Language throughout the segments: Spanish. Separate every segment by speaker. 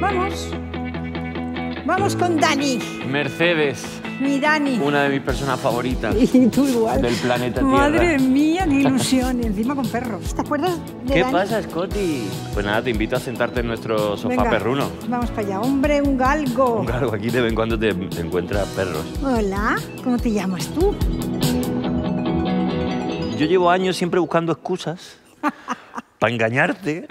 Speaker 1: Vamos. Vamos con Dani.
Speaker 2: Mercedes.
Speaker 1: Mi Dani. Una de
Speaker 2: mis personas favoritas. Y tú igual. Del planeta Tierra. Madre
Speaker 1: mía, qué ilusión. Encima con perros. ¿Te acuerdas ¿Qué pasa, Scotty?
Speaker 2: Pues nada, te invito a sentarte en nuestro sofá perruno.
Speaker 1: Vamos para allá. Hombre, un galgo. Un
Speaker 2: galgo. Aquí de vez en cuando te, te encuentras perros.
Speaker 1: Hola. ¿Cómo te llamas tú?
Speaker 2: Yo llevo años siempre buscando excusas para engañarte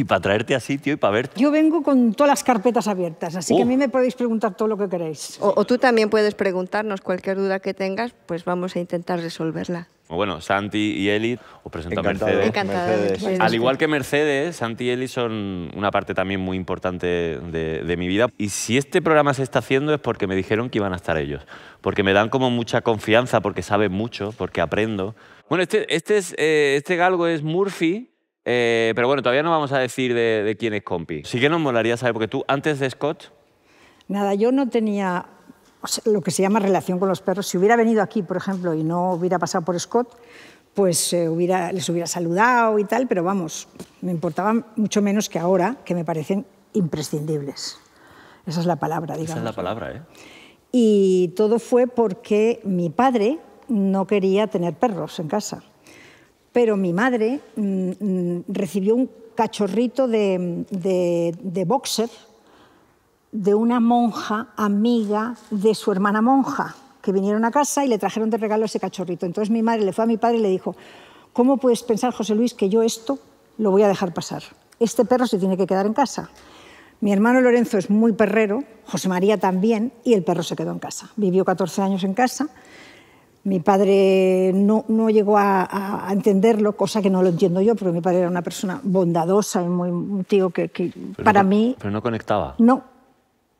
Speaker 2: y para traerte a sitio y para verte.
Speaker 3: Yo vengo con todas las carpetas abiertas, así que a mí me podéis preguntar todo lo que queréis. O, tú también puedes preguntarnos cualquier duda que tengas, pues vamos a intentar resolverla.
Speaker 2: Bueno, Santi y Eli, os presento a Mercedes. ¿eh? Encantado. Al igual que Mercedes, Santi y Eli son una parte también muy importante de, mi vida. Y si este programa se está haciendo es porque me dijeron que iban a estar ellos. Porque me dan como mucha confianza, porque saben mucho, porque aprendo. Bueno, este, este es, eh, este galgo es Murphy, eh, pero bueno, todavía no vamos a decir de, quién es compi. Sí que nos molaría saber, porque tú antes de Scott...
Speaker 1: Nada, yo no tenía lo que se llama relación con los perros. Si hubiera venido aquí, por ejemplo, y no hubiera pasado por Scott, pues eh, les hubiera saludado y tal, pero vamos, me importaban mucho menos que ahora, que me parecen imprescindibles. Esa es la palabra, digamos. Esa es la palabra, ¿eh? Y todo fue porque mi padre no quería tener perros en casa pero mi madre mm, mm, recibió un cachorrito de, de boxer de una monja amiga de su hermana monja, que vinieron a casa y le trajeron de regalo ese cachorrito. Entonces mi madre le fue a mi padre y le dijo, ¿cómo puedes pensar, José Luis, que yo esto lo voy a dejar pasar? Este perro se tiene que quedar en casa. Mi hermano Lorenzo es muy perrero, José María también, y el perro se quedó en casa. Vivió 14 años en casa. Mi padre no, llegó a, entenderlo, cosa que no lo entiendo yo, porque mi padre era una persona bondadosa y muy, un tío que, para mí...
Speaker 2: Pero no conectaba. No.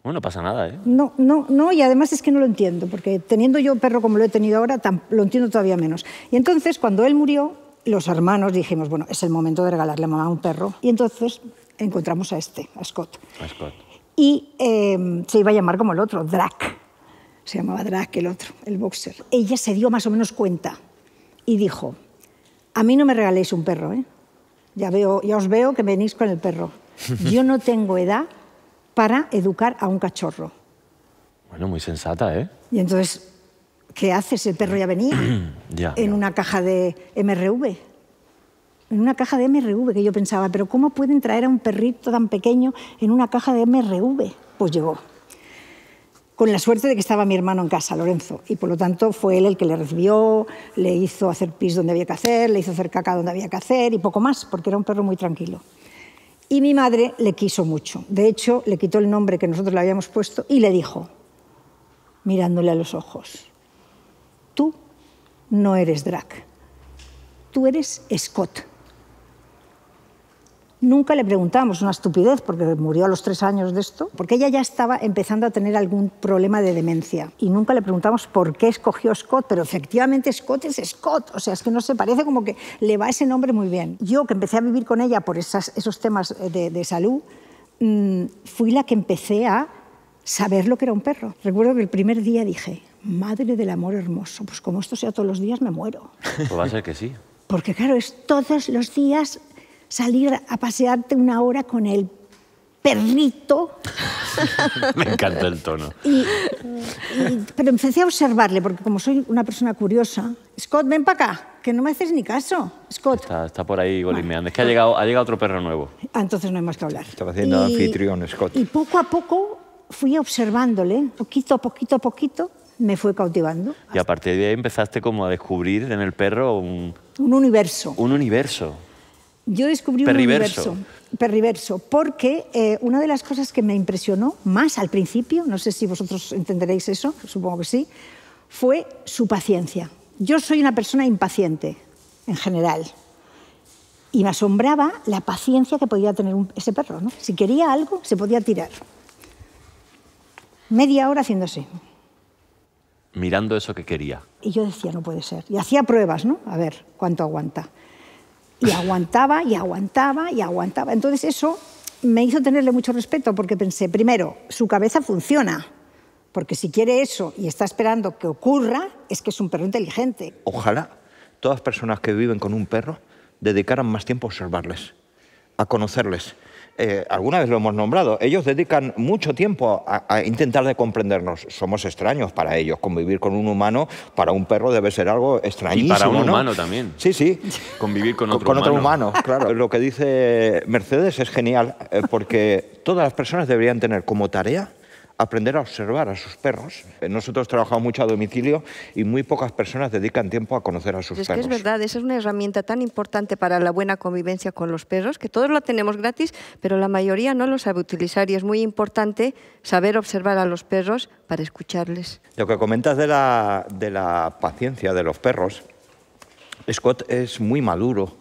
Speaker 2: Bueno, pasa nada, ¿eh?
Speaker 1: No, no, no, y además es que no lo entiendo, porque teniendo yo perro como lo he tenido ahora, lo entiendo todavía menos. Y entonces, cuando él murió, los hermanos dijimos, bueno, es el momento de regalarle a mamá un perro. Y entonces encontramos a este, a Scott. A Scott. Y eh, se iba a llamar como el otro, Drac se llamaba Drake el otro, el boxer. Ella se dio más o menos cuenta y dijo, a mí no me regaléis un perro, ¿eh? ya, veo, ya os veo que venís con el perro. Yo no tengo edad para educar a un cachorro.
Speaker 2: Bueno, muy sensata, ¿eh?
Speaker 1: Y entonces, ¿qué haces? El perro ya venía en una caja de MRV. En una caja de MRV, que yo pensaba, pero ¿cómo pueden traer a un perrito tan pequeño en una caja de MRV? Pues llegó con la suerte de que estaba mi hermano en casa, Lorenzo, y por lo tanto fue él el que le recibió, le hizo hacer pis donde había que hacer, le hizo hacer caca donde había que hacer y poco más, porque era un perro muy tranquilo. Y mi madre le quiso mucho. De hecho, le quitó el nombre que nosotros le habíamos puesto y le dijo, mirándole a los ojos, tú no eres Drac, tú eres Scott. Nunca le preguntamos, una estupidez, porque murió a los tres años de esto, porque ella ya estaba empezando a tener algún problema de demencia. Y nunca le preguntamos por qué escogió Scott, pero efectivamente Scott es Scott, o sea, es que no se parece como que le va ese nombre muy bien. Yo que empecé a vivir con ella por esos temas de, salud, mm, fui la que empecé a saber lo que era un perro. Recuerdo que el primer día dije, madre del amor hermoso, pues como esto sea todos los días me muero.
Speaker 2: Pues va a ser que sí.
Speaker 1: Porque claro, es todos los días salir a pasearte una hora con el perrito. Me encanta el tono. pero empecé a observarle, porque como soy una persona curiosa, Scott, ven para acá, que no me haces ni caso, Scott.
Speaker 2: Está, por ahí golimeando. Es que ha llegado, otro perro nuevo.
Speaker 1: Ah, entonces no hay más que hablar. Estaba haciendo anfitrión, Scott. Y poco a poco fui observándole, poquito a poquito a poquito, me fue cautivando.
Speaker 2: Y a partir de ahí empezaste como a descubrir en el perro un...
Speaker 1: Un universo.
Speaker 2: Un universo
Speaker 1: yo descubrí un universo perriverso, porque eh, una de las cosas que me impresionó más al principio, no sé si vosotros entenderéis eso, supongo que sí, fue su paciencia. Yo soy una persona impaciente, en general, y me asombraba la paciencia que podía tener ese perro. ¿no? Si quería algo, se podía tirar. Media hora haciéndose.
Speaker 2: Mirando eso que quería.
Speaker 1: Y yo decía, no puede ser. Y hacía pruebas, ¿no? A ver cuánto aguanta y aguantaba y aguantaba y aguantaba. Entonces eso me hizo tenerle mucho respeto porque pensé, primero, su cabeza funciona, porque si quiere eso y está esperando que ocurra, es que es un perro inteligente.
Speaker 4: Ojalá todas las personas que viven con un perro dedicaran más tiempo a observarles, a conocerles, eh, alguna vez lo hemos nombrado, ellos dedican mucho tiempo a, intentar de comprendernos. Somos extraños para ellos. Convivir con un humano, para un perro debe ser algo extrañísimo. Y para un humano también. Sí,
Speaker 2: sí. Convivir con otro humano. Con otro humano,
Speaker 4: claro. Lo que dice Mercedes es genial, eh, porque todas las personas deberían tener como tarea aprender a observar a sus perros. Eh, nosotros trabajamos mucho a domicilio y muy pocas personas dedican tiempo a conocer a sus perros. Es es
Speaker 3: verdad, esa es una herramienta tan importante para la buena convivencia con los perros, que todos la tenemos gratis, pero la mayoría no lo sabe utilizar y es muy importante saber observar a los perros para escucharles.
Speaker 4: Lo que comentas de la, de la paciencia de los perros, Scott es muy maduro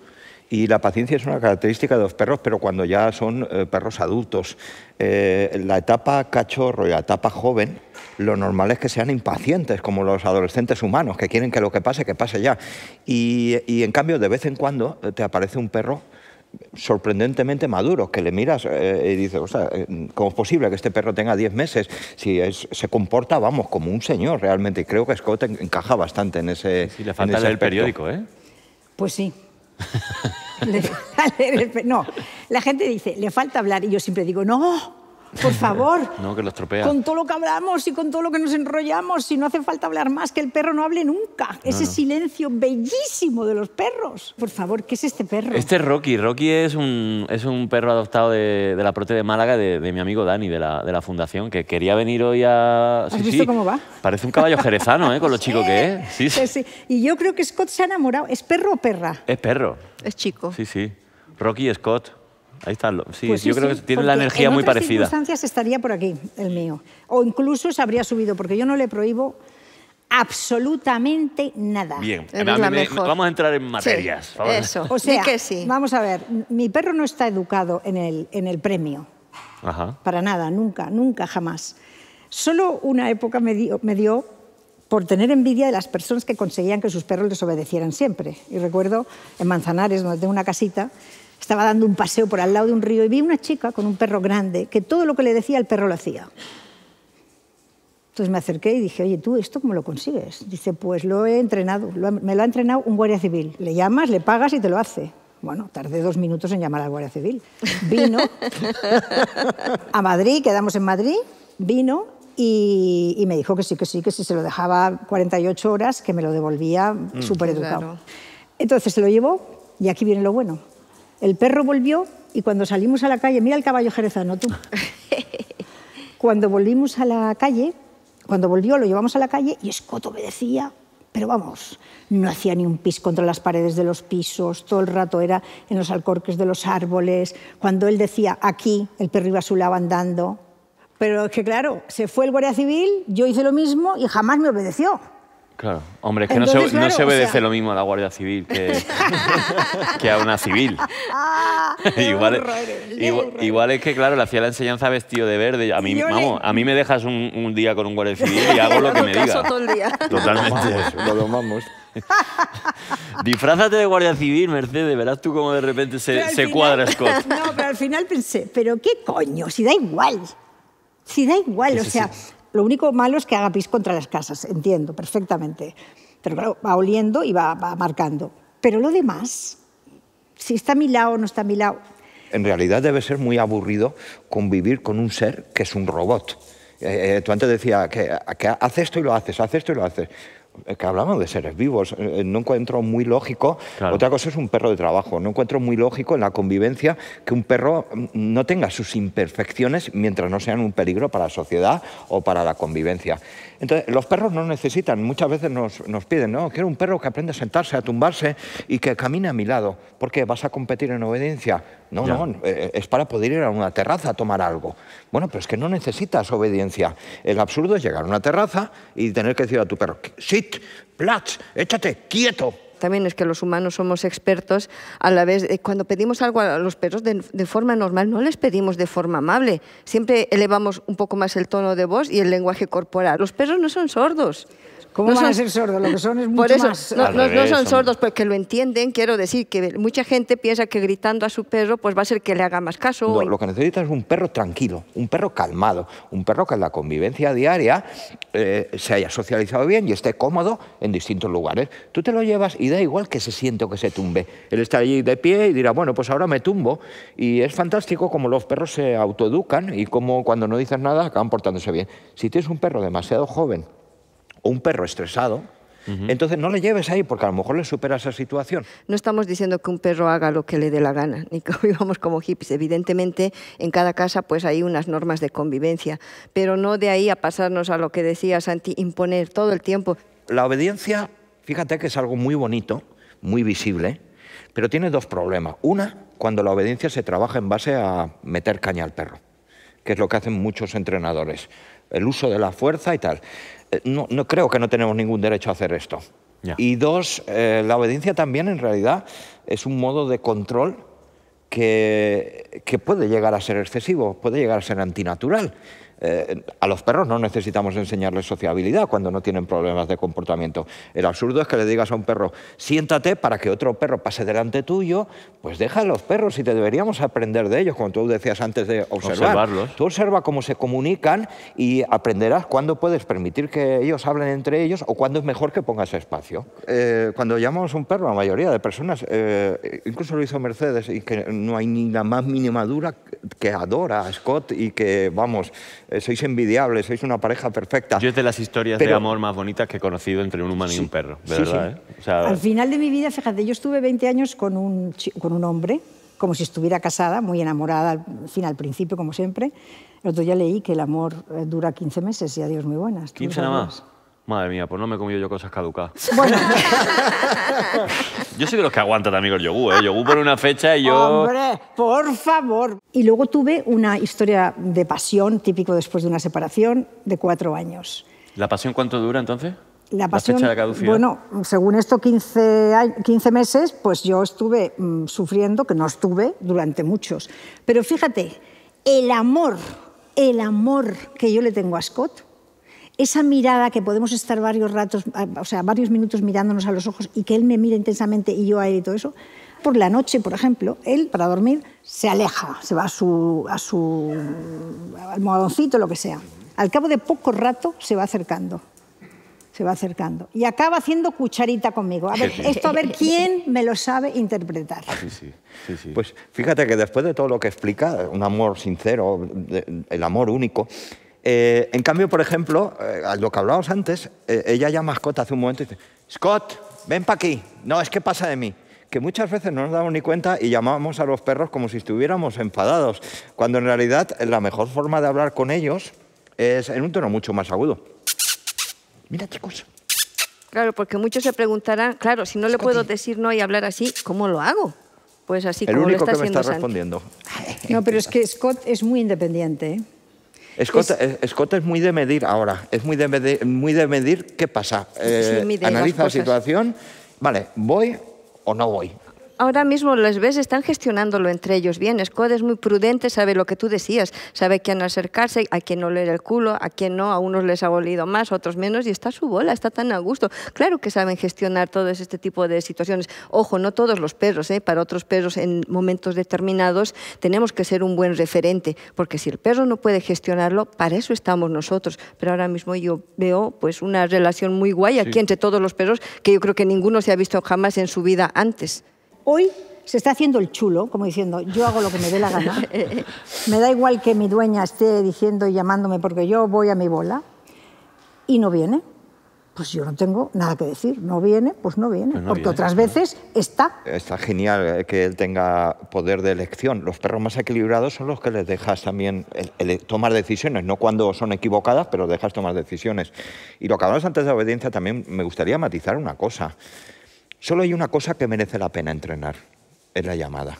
Speaker 4: y la paciencia es una característica de los perros, pero cuando ya son eh, perros adultos. Eh, la etapa cachorro y la etapa joven, lo normal es que sean impacientes, como los adolescentes humanos, que quieren que lo que pase, que pase ya. Y, en cambio, de vez en cuando eh, te aparece un perro sorprendentemente maduro, que le miras y dices, ¿cómo es posible que este perro tenga 10 meses? Si se comporta, vamos, como un señor realmente. Y creo que Scott encaja bastante en ese... Sí, le falta el periódico,
Speaker 1: ¿eh? Pues sí, le, no, la gente dice, le falta hablar y yo siempre digo, no, por favor.
Speaker 2: no, que lo estropea. Con
Speaker 1: todo lo que hablamos y con todo lo que nos enrollamos, si no hace falta hablar más, que el perro no hable nunca. Ese silencio bellísimo de los perros. Por favor, ¿qué es este perro? Este es
Speaker 2: Rocky. Rocky es un, es un perro adoptado de, la Prote de Málaga, de, mi amigo Dani, de la, Fundación, que quería venir hoy a. ¿Has visto cómo va? Parece un caballo jerezano, ¿eh? Con lo chico que es. Sí, sí.
Speaker 1: Y yo creo que Scott se ha enamorado. ¿Es perro o perra? Es perro. Es chico. Sí,
Speaker 2: sí. Rocky Scott. Ahí está. Sí, pues sí yo creo que tiene la energía muy parecida. En
Speaker 1: circunstancias estaría por aquí, el mío. O incluso se habría subido, porque yo no le prohíbo absolutamente nada. Bien, vamos a entrar
Speaker 2: en materias. eso,
Speaker 3: o sea, sí.
Speaker 1: vamos a ver, mi perro no está educado en el, en el premio. Ajá. Para nada, nunca, nunca, jamás. Solo una época me dio, me dio por tener envidia de las personas que conseguían que sus perros les obedecieran siempre. Y recuerdo en Manzanares, donde tengo una casita, estaba dando un paseo por al lado de un río y vi una chica con un perro grande que todo lo que le decía el perro lo hacía. Entonces me acerqué y dije, oye, ¿tú esto cómo lo consigues? Dice, pues lo he entrenado, me lo ha entrenado un guardia civil. Le llamas, le pagas y te lo hace. Bueno, tardé dos minutos en llamar al guardia civil. Vino a Madrid, quedamos en Madrid, vino y, me dijo que sí, que sí, que si se lo dejaba 48 horas, que me lo devolvía mm. súper educado. Entonces se lo llevó y aquí viene lo bueno el perro volvió y cuando salimos a la calle, mira el caballo jerezano tú. Cuando volvimos a la calle, cuando volvió lo llevamos a la calle y Escoto obedecía, pero vamos, no hacía ni un pis contra las paredes de los pisos, todo el rato era en los alcorques de los árboles. Cuando él decía aquí, el perro iba a su lado andando. Pero es que claro, se fue el Guardia Civil, yo hice lo mismo y jamás me obedeció.
Speaker 2: Claro. Hombre, es que no se, no se obedece lo mismo a la Guardia Civil que, a una civil. Ah, igual, es, que, claro, le hacía la enseñanza vestido de verde. A mí, a mí me dejas un, día con un Guardia Civil y hago lo que me diga. Todo el Totalmente. Lo Disfrázate de Guardia Civil, Mercedes, verás tú cómo de repente se, se cuadra Scott.
Speaker 1: No, pero al final pensé, pero qué coño, si da igual. Si da igual, o sea, lo único malo es que haga pis contra las casas, entiendo perfectamente. Pero va oliendo y va, marcando. Pero lo demás, si está a mi lado o no está a mi lado.
Speaker 4: En realidad debe ser muy aburrido convivir con un ser que es un robot. Eh, eh, tú antes decías que, que hace esto y lo haces, hace esto y lo haces. Eh, que hablamos de seres vivos. Eh, eh, no encuentro muy lógico. Otra cosa es un perro de trabajo. No encuentro muy lógico en la convivencia que un perro mm, no tenga sus imperfecciones mientras no sean un peligro para la sociedad o para la convivencia. Entonces, los perros no necesitan, muchas veces nos, piden, no, quiero un perro que aprenda a sentarse, a tumbarse y que camine a mi lado. ¿Por qué? ¿Vas a competir en obediencia? No, no, eh, es para poder ir a una terraza a tomar algo. Bueno, pero es que no necesitas obediencia. El absurdo es llegar a una terraza y tener que decir a tu perro, sit, platz, échate, quieto,
Speaker 3: también es que los humanos somos expertos, a la vez, eh, cuando pedimos algo a los perros de, forma normal, no les pedimos de forma amable. Siempre elevamos un poco más el tono de voz y el lenguaje corporal. Los perros no son sordos. ¿Cómo no van son, a ser sordos? Lo que son es mucho más. No, no, son sordos, porque pues lo entienden, quiero decir que mucha gente piensa que gritando a su perro pues va a ser que le haga más caso. No, lo
Speaker 4: que necesitas es un perro tranquilo, un perro calmado, un perro que en la convivencia diaria eh, se haya socializado bien y esté cómodo en distintos lugares. Tú te lo llevas y da igual que se siente o que se tumbe. Él está allí de pie y dirá, bueno, pues ahora me tumbo. Y es fantástico como los perros se autoeducan y como cuando no dices nada acaban portándose bien. Si tienes un perro demasiado joven o un perro estresado, entonces no le lleves ahí porque a lo mejor le supera esa situación.
Speaker 3: No estamos diciendo que un perro haga lo que le dé la gana, ni que vivamos como hippies. Evidentemente, en cada casa pues hay unas normas de convivencia, pero no de ahí a pasarnos a lo que decías... Santi, imponer todo el tiempo.
Speaker 4: La obediencia, fíjate que es algo muy bonito, muy visible, pero tiene dos problemas. Una, cuando la obediencia se trabaja en base a meter caña al perro, que es lo que hacen muchos entrenadores el uso de la fuerza y tal. Eh, no, creo que no tenemos ningún derecho a hacer esto. Y dos, eh, la obediencia también en realidad es un modo de control que, puede llegar a ser excesivo, puede llegar a ser antinatural. Eh, a los perros no necesitamos enseñarles sociabilidad cuando no tienen problemas de comportamiento. El absurdo es que le digas a un perro, siéntate para que otro perro pase delante tuyo, pues deja a los perros y te deberíamos aprender de ellos, como tú decías antes de observar. Observarlos. Tú observa cómo se comunican y aprenderás cuándo puedes permitir que ellos hablen entre ellos o cuándo es mejor que pongas espacio. Eh, cuando llamamos a un perro, la mayoría de personas, eh, incluso lo hizo Mercedes, y que no hay ni la más mínima que adora a Scott y que, vamos, eh, sois envidiables, sois una pareja perfecta. Yo es
Speaker 2: de las historias de amor más bonitas que he conocido entre un humano y un perro, verdad. ¿eh?
Speaker 4: Al
Speaker 1: final de mi vida, fíjate, yo estuve 20 años con un, hombre, como si estuviera casada, muy enamorada, al fin, al principio, como siempre. El otro leí que el amor eh, dura 15 meses y adiós, muy buenas. ¿15 nada más?
Speaker 2: Madre mía, pues no me he comido yo cosas caducas. yo soy de los que aguanta amigos el yogur, ¿eh? Yogur por una fecha y yo... ¡Hombre,
Speaker 1: por favor! Y luego tuve una historia de pasión, típico después de una separación, de cuatro años.
Speaker 2: ¿La pasión cuánto dura entonces?
Speaker 1: La pasión, fecha de caducidad. Bueno, según esto, 15, 15 meses, pues yo estuve mm, sufriendo, que no estuve durante muchos. Pero fíjate, el amor, el amor que yo le tengo a Scott esa mirada que podemos estar varios ratos, o sea, varios minutos mirándonos a los ojos y que él me mira intensamente y yo a él y todo eso, por la noche, por ejemplo, él para dormir se aleja, se va a su, a su almohadoncito, lo que sea. Al cabo de poco rato se va acercando, se va acercando y acaba haciendo cucharita conmigo. A ver, esto a ver eh, eh, quién me lo sabe interpretar. Ah,
Speaker 4: sí, sí, Pues fíjate que después de todo lo que explica, un amor sincero, el amor único, eh, en cambio, por ejemplo, eh, lo que hablábamos antes, eh, ella llama a Scott hace un momento y dice, Scott, ven para aquí. No, es que pasa de mí. Que muchas veces no nos damos ni cuenta y llamamos a los perros como si estuviéramos enfadados, cuando en realidad eh, la mejor forma de hablar con ellos es en un tono mucho más agudo.
Speaker 3: Mira, chicos. Claro, porque muchos se preguntarán, claro, si no le puedo decir no y hablar así, ¿cómo lo hago? Pues así el como lo que me está respondiendo. No, pero es
Speaker 1: que Scott es muy independiente.
Speaker 4: Eh, Escota es, muy de medir ahora, es muy de medir, muy de medir qué pasa. Eh, analiza la situación, vale, voy o no voy
Speaker 3: ahora mismo les ves, están gestionándolo entre ellos bien. Skoda es muy prudente, sabe lo que tú decías, sabe quién acercarse, a quién no leer el culo, a quién no, a unos les ha olido más, a otros menos, y está su bola, está tan a gusto. Claro que saben gestionar todo este tipo de situaciones. Ojo, no todos los perros, ¿eh? para otros perros en momentos determinados tenemos que ser un buen referente, porque si el perro no puede gestionarlo, para eso estamos nosotros. Pero ahora mismo yo veo pues una relación muy guay aquí entre todos los perros que yo creo que ninguno se ha visto jamás en su vida antes. Hoy se está haciendo el chulo, como diciendo, yo hago lo que me dé la gana. me da igual
Speaker 1: que mi dueña esté diciendo y llamándome porque yo voy a mi bola. Y no viene. Pues yo no tengo nada que decir. No viene, pues no viene. Pues porque otras veces está.
Speaker 4: Está genial eh, que él tenga poder de elección. Los perros más equilibrados son los que les dejas también tomar decisiones. No cuando son equivocadas, pero dejas tomar decisiones. Y lo que hablamos antes de la obediencia también me gustaría matizar una cosa. Solo hay una cosa que merece la pena entrenar, es la llamada.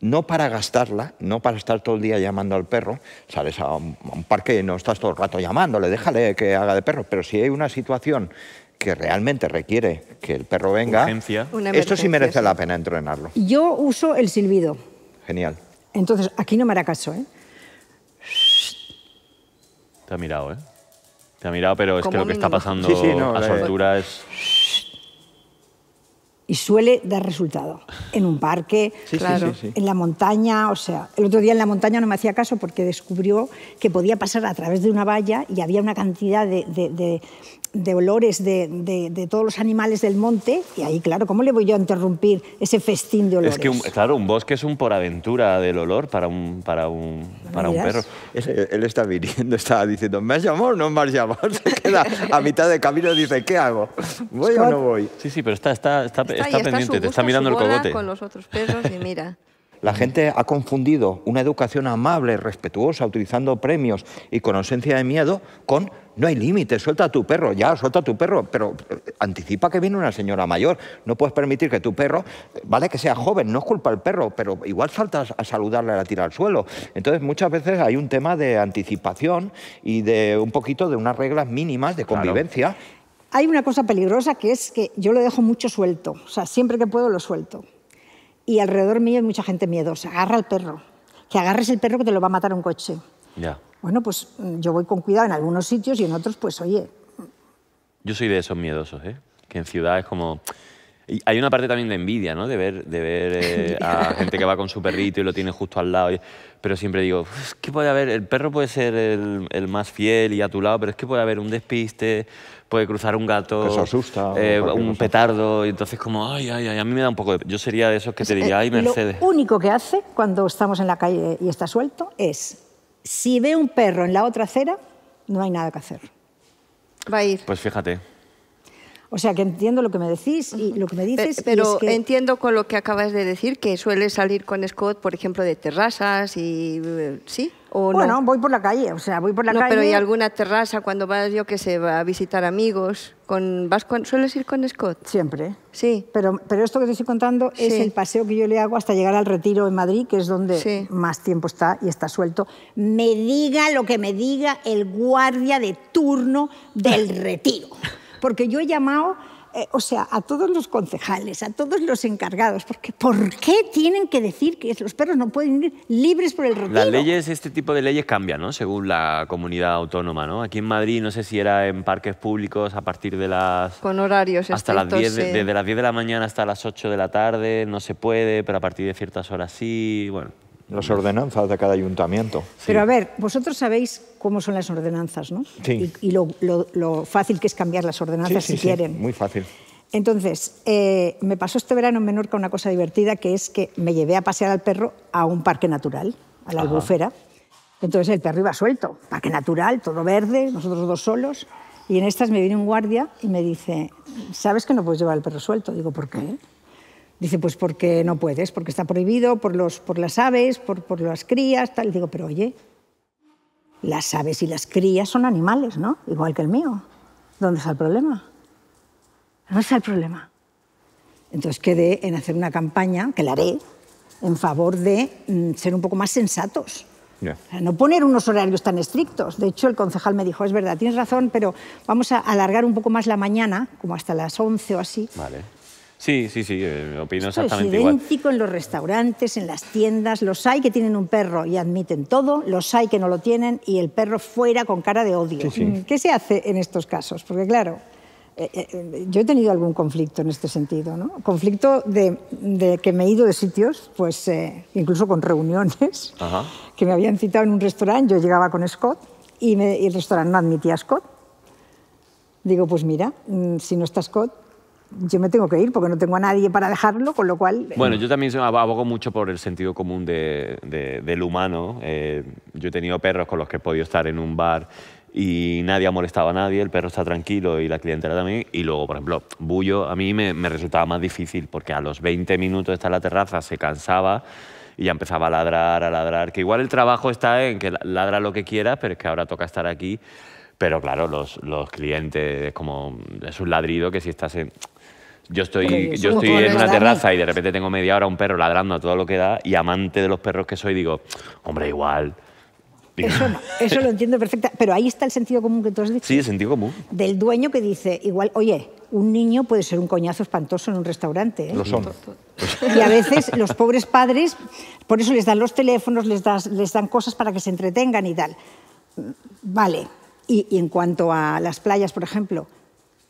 Speaker 4: No para gastarla, no para estar todo el día llamando al perro, sales a un, parque y no estás todo el rato llamándole, déjale que haga de perro, pero si hay una situación que realmente requiere que el perro venga, esto sí merece la pena entrenarlo.
Speaker 1: Yo uso el silbido. Genial. Entonces, aquí no me hará caso, ¿eh?
Speaker 2: Te ha mirado, ¿eh? Te ha mirado, pero
Speaker 4: es que
Speaker 1: lo que está pasando a su
Speaker 2: eh, es
Speaker 1: y suele dar resultado. En un parque, claro. en la montaña, o sea, el otro día en la montaña no me hacía caso porque descubrió que podía pasar a través de una valla y había una cantidad de, de olores de, todos los animales del monte y ahí, claro, ¿cómo le voy yo a interrumpir ese festín de olores? Es que,
Speaker 2: claro, un bosque es un por aventura del olor para un, para un, para un perro. Eh, él está viniendo, está diciendo, ¿me has llamado o no me has llamado? Se queda
Speaker 4: a mitad de camino y dice, ¿qué hago? ¿Voy o no voy?
Speaker 2: Sí, sí, pero está, está, está,
Speaker 3: pendiente, te está mirando el cogote. Con los otros perros y mira.
Speaker 4: La gente ha confundido una educación amable, respetuosa, utilizando premios y con ausencia de miedo con no hay límites, suelta a tu perro, ya, suelta a tu perro, pero eh, anticipa que viene una señora mayor, no puedes permitir que tu perro, eh, vale que sea joven, no es culpa del perro, pero igual saltas a saludarle a la tira al suelo. Entonces muchas veces hay un tema de anticipación y de un poquito de unas reglas mínimas de convivencia.
Speaker 1: Hay una cosa peligrosa que es que yo lo dejo mucho suelto, o sea, siempre que puedo lo suelto. Y alrededor mío hay mucha gente miedosa. Agarra al perro. Que agarres el perro que te lo va a matar un coche. Ya. Bueno, pues mm, yo voy con cuidado en algunos sitios y en otros, pues oye.
Speaker 2: Yo soy de esos miedosos, ¿eh? Que en ciudades como hay una parte también de envidia, ¿no? De ver, de ver eh, a gente que va con su perrito y lo tiene justo al lado. Pero siempre digo, es puede haber, el perro puede ser el, más fiel y a tu lado, pero es que puede haber un despiste, puede cruzar un gato.
Speaker 1: Eh, un
Speaker 2: petardo. Y entonces como, ay, ay, ay, a mí me da un poco de... Yo sería de esos que te diría, ay, eh, Mercedes. Lo
Speaker 1: único que hace cuando estamos en la calle y está suelto es, si ve un perro en la otra acera, no hay nada que hacer. Va a ir. Pues fíjate. O sea que entiendo lo que me decís y lo que me dices. Pero, entiendo
Speaker 3: con lo que acabas de decir que suele salir con Scott, por ejemplo, de terrazas y eh, sí. ¿O bueno, no?
Speaker 1: voy por la calle, o sea, voy por la no, Pero ¿y
Speaker 3: alguna terraza cuando vas, yo que sé, a visitar amigos? Con, ¿Sueles ir con Scott?
Speaker 1: Siempre. Sí. Pero, esto que te estoy contando es el paseo que yo le hago hasta llegar al retiro en Madrid, que es donde más tiempo está y está suelto. Me diga lo que me diga el guardia de turno del retiro porque yo he llamado, eh, o sea, a todos los concejales, a todos los encargados, porque ¿por qué tienen que decir que los perros no pueden ir libres por el retiro? Las leyes,
Speaker 2: este tipo de leyes cambian, ¿no? Según la comunidad autónoma, ¿no? Aquí en Madrid, no sé si era en parques públicos a partir de las...
Speaker 3: Con horarios hasta las desde
Speaker 2: las 10 de la mañana hasta las 8 de la tarde no se puede, pero a partir de ciertas horas sí, bueno... Las ordenanzas de cada ayuntamiento.
Speaker 4: Pero a ver,
Speaker 1: vosotros sabéis cómo son las ordenanzas, ¿no? Sí. Y, lo, fácil que es cambiar las ordenanzas si quieren. muy fácil. Entonces, eh, me pasó este verano en Menorca una cosa divertida, que es que me llevé a pasear al perro a un parque natural, a la albufera. Entonces el perro iba suelto, parque natural, todo verde, nosotros dos solos. Y en estas me viene un guardia y me dice, ¿sabes que no puedes llevar al perro suelto? Digo, ¿por qué? Dice, pues porque no puedes, porque está prohibido por, los, por las aves, por, las crías, tal. Y digo, pero oye, las aves y las crías son animales, ¿no? Igual que el mío. ¿Dónde está el problema? No está el problema. Entonces quedé en hacer una campaña, que la haré, en favor de mm, ser un poco más sensatos. No poner unos horarios tan estrictos. De hecho, el concejal me dijo, es verdad, tienes razón, pero vamos a alargar un poco más la mañana, como hasta las 11 o así, vale.
Speaker 2: Sí, sí, sí, eh, opino exactamente igual. Es
Speaker 1: idéntico en los restaurantes, en las tiendas. Los hay que tienen un perro y admiten todo, los hay que no lo tienen y el perro fuera con cara de odio. Mm, ¿Qué se hace en estos casos? Porque claro, eh, eh, yo he tenido algún conflicto en este sentido, ¿no? Conflicto de, que me he ido de sitios, pues incluso con reuniones que me habían citado en un restaurante. Yo llegaba con Scott y, y el restaurante no admitía a Scott. Digo, pues mira, mm, si no está Scott, yo me tengo que ir porque no tengo a nadie para dejarlo, con lo cual... Eh, bueno, yo
Speaker 2: también abogo mucho por el sentido común de, del humano. Eh, yo he tenido perros con los que he podido estar en un bar y nadie ha molestado a nadie, el perro está tranquilo y la clientela también. Y luego, por ejemplo, Bullo a mí me, resultaba más difícil porque a los 20 minutos de estar en la terraza se cansaba y ya empezaba a ladrar, a ladrar. Que igual el trabajo está en que ladra lo que quieras, pero es que ahora toca estar aquí. Pero claro, los, los clientes, como es un ladrido que si estás en, yo estoy, yo estoy en una terraza y de repente tengo media hora un perro ladrando a todo lo que da y amante de los perros que soy digo, hombre, igual.
Speaker 1: Eso, eso lo entiendo perfectamente, pero ahí está el sentido común que tú has dicho. Sí, el sentido común. Del dueño que dice, igual, oye, un niño puede ser un coñazo espantoso en un restaurante. ¿eh? Lo son. Y a veces los pobres padres, por eso les dan los teléfonos, les, dan cosas para que se entretengan y tal. Vale. y en cuanto a las playas, por ejemplo,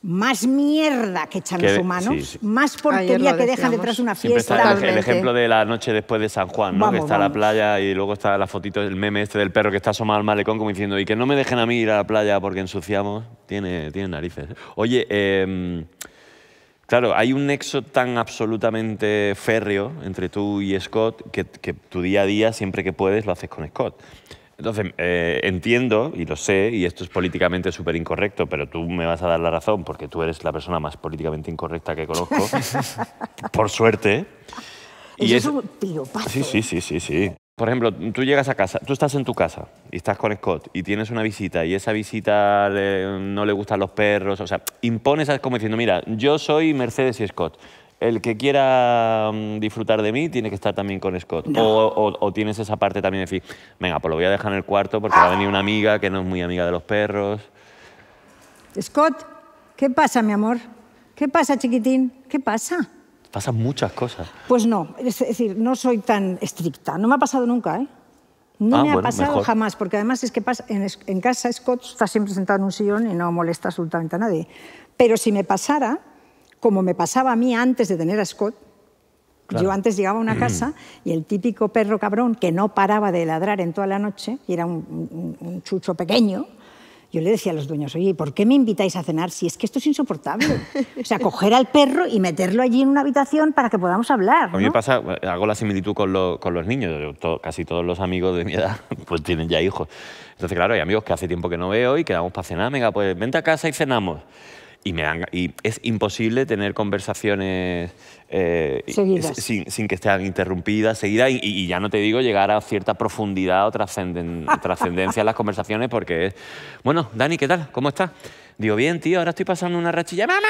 Speaker 1: más mierda que echan los humanos, más porquería que dejan detrás de una fiesta. El, ejemplo
Speaker 2: de la noche después de San Juan, ¿no? que está la playa y luego está la fotito, el meme este del perro que está asomado al malecón como diciendo y que no me dejen a mí ir a la playa porque ensuciamos. Tiene, tiene narices. ¿eh? Oye, em, Claro, hay un nexo tan absolutamente férreo entre tú y Scott que, tu día a día, siempre que puedes, lo haces con Scott. Entonces, eh, entiendo y lo sé, y esto es políticamente súper incorrecto, pero tú me vas a dar la razón porque tú eres la persona más políticamente incorrecta que conozco, por suerte.
Speaker 5: Y Eso es un piropazo. Sí, sí, ¿eh?
Speaker 2: sí, sí, sí. Por ejemplo, tú llegas a casa, tú estás en tu casa y estás con Scott y tienes una visita y esa visita no le gustan los perros, o sea, impones, como diciendo, mira, yo soy Mercedes y Scott el que quiera mm, disfrutar de mí tiene que estar también con Scott. O, tienes esa parte también de decir, venga, pues lo voy a dejar en el cuarto porque va a venir una amiga que no es muy amiga de los perros.
Speaker 1: Scott, ¿qué pasa, mi amor? ¿Qué pasa, chiquitín? ¿Qué pasa?
Speaker 2: Pasan muchas
Speaker 1: cosas. Pues no, es decir, no soy tan estricta. No me ha pasado nunca, ¿eh?
Speaker 5: No ah, me ha pasado
Speaker 1: jamás, porque además es que en casa Scott está siempre sentado en un sillón y no molesta absolutamente a nadie. Pero si me pasara, como me pasaba a mí antes de tener a Scott, Yo antes llegaba a una mm. casa y el típico perro cabrón que no paraba de ladrar en toda la noche, y era un, chucho pequeño, yo le decía a los dueños, oye, ¿por qué me invitáis a cenar si es que esto es insoportable? O sea, coger al perro y meterlo allí en una habitación para que podamos hablar. A mí me
Speaker 2: pasa, eh, hago la similitud con, los niños, casi todos los amigos de mi edad pues tienen ya hijos. Entonces, claro, hay amigos que hace tiempo que no veo y quedamos para cenar, venga, pues vente a casa y cenamos y, me y es imposible tener conversaciones eh, sin, que estén interrumpidas, seguidas, y, y, ya no te digo llegar a cierta profundidad o trascendencia en las conversaciones, porque es, bueno, Dani, ¿qué tal? ¿Cómo estás? Digo, bien, tío, ahora estoy pasando una rachilla, ¡mamá!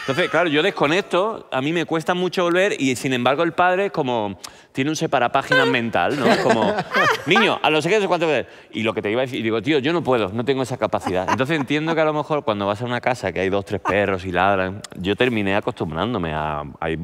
Speaker 2: Entonces, claro, yo desconecto, a mí me cuesta mucho volver, y sin embargo el padre es como tiene un separapáginas mental, ¿no? Como, niño, a lo los sé cuánto veces. Y lo que te iba a decir, y digo, tío, yo no puedo, no tengo esa capacidad. Entonces entiendo que a lo mejor cuando vas a una casa que hay dos, tres perros y ladran, yo terminé acostumbrándome a,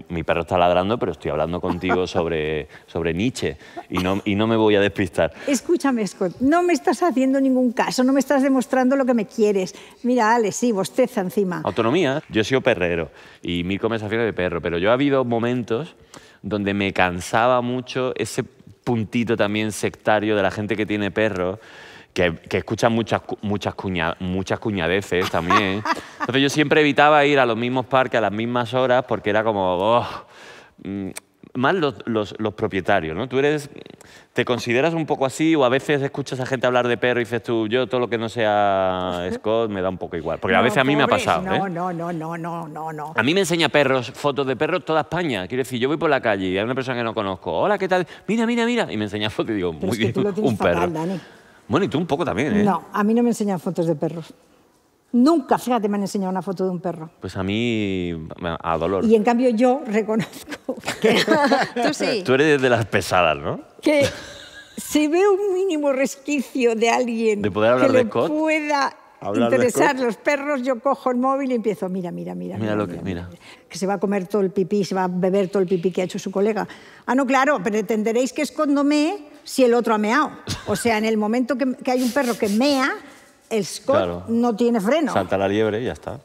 Speaker 2: mi perro está ladrando, pero estoy hablando contigo sobre, sobre Nietzsche y no, y no me voy a despistar.
Speaker 1: Escúchame, Scott, no me estás haciendo ningún caso, no me estás demostrando lo que me quieres. Mira, Ale, sí, bosteza encima. Autonomía.
Speaker 2: Yo he sido perrero y mi conversaciones de perro, pero yo ha habido momentos donde me cansaba mucho ese puntito también sectario de la gente que tiene perros, que, que escuchan muchas, muchas, muchas cuñadeces también. Entonces yo siempre evitaba ir a los mismos parques a las mismas horas porque era como, oh, mm, mal los, los, propietarios, ¿no? Tú eres, te consideras un poco así o a veces escuchas a gente hablar de perro y dices tú, yo todo lo que no sea Scott me da un poco igual, porque a veces a mí me ha pasado. No, ¿eh?
Speaker 1: no, no, no, no, no, no.
Speaker 2: A mí me enseña perros, fotos de perros toda España. Quiero decir, yo voy por la calle y hay una persona que no conozco, hola, ¿qué tal? Mira, mira, mira, y me enseña fotos y digo, muy bien, tú lo un perro. Bueno, y tú un poco también, ¿eh? No,
Speaker 1: a mí no me enseñan fotos de perros. Nunca, fíjate, me han enseñado una foto de un perro.
Speaker 2: Pues a mí, a dolor.
Speaker 1: Y en cambio yo reconozco que... Tú
Speaker 2: eres de las pesadas, ¿no?
Speaker 1: Que si ve un mínimo resquicio de alguien ¿De poder hablar que de le pueda interesar los perros, yo cojo el móvil y empiezo, mira, mira, mira. Mira, lo que mira. Que se va a comer todo el pipí, se va a beber todo el pipí que ha hecho su colega. Ah, no, claro, pretenderéis que mee si el otro ha meado. O sea, en el momento que, que hay un perro que mea el Scott no tiene freno. Salta
Speaker 2: la liebre y ya está.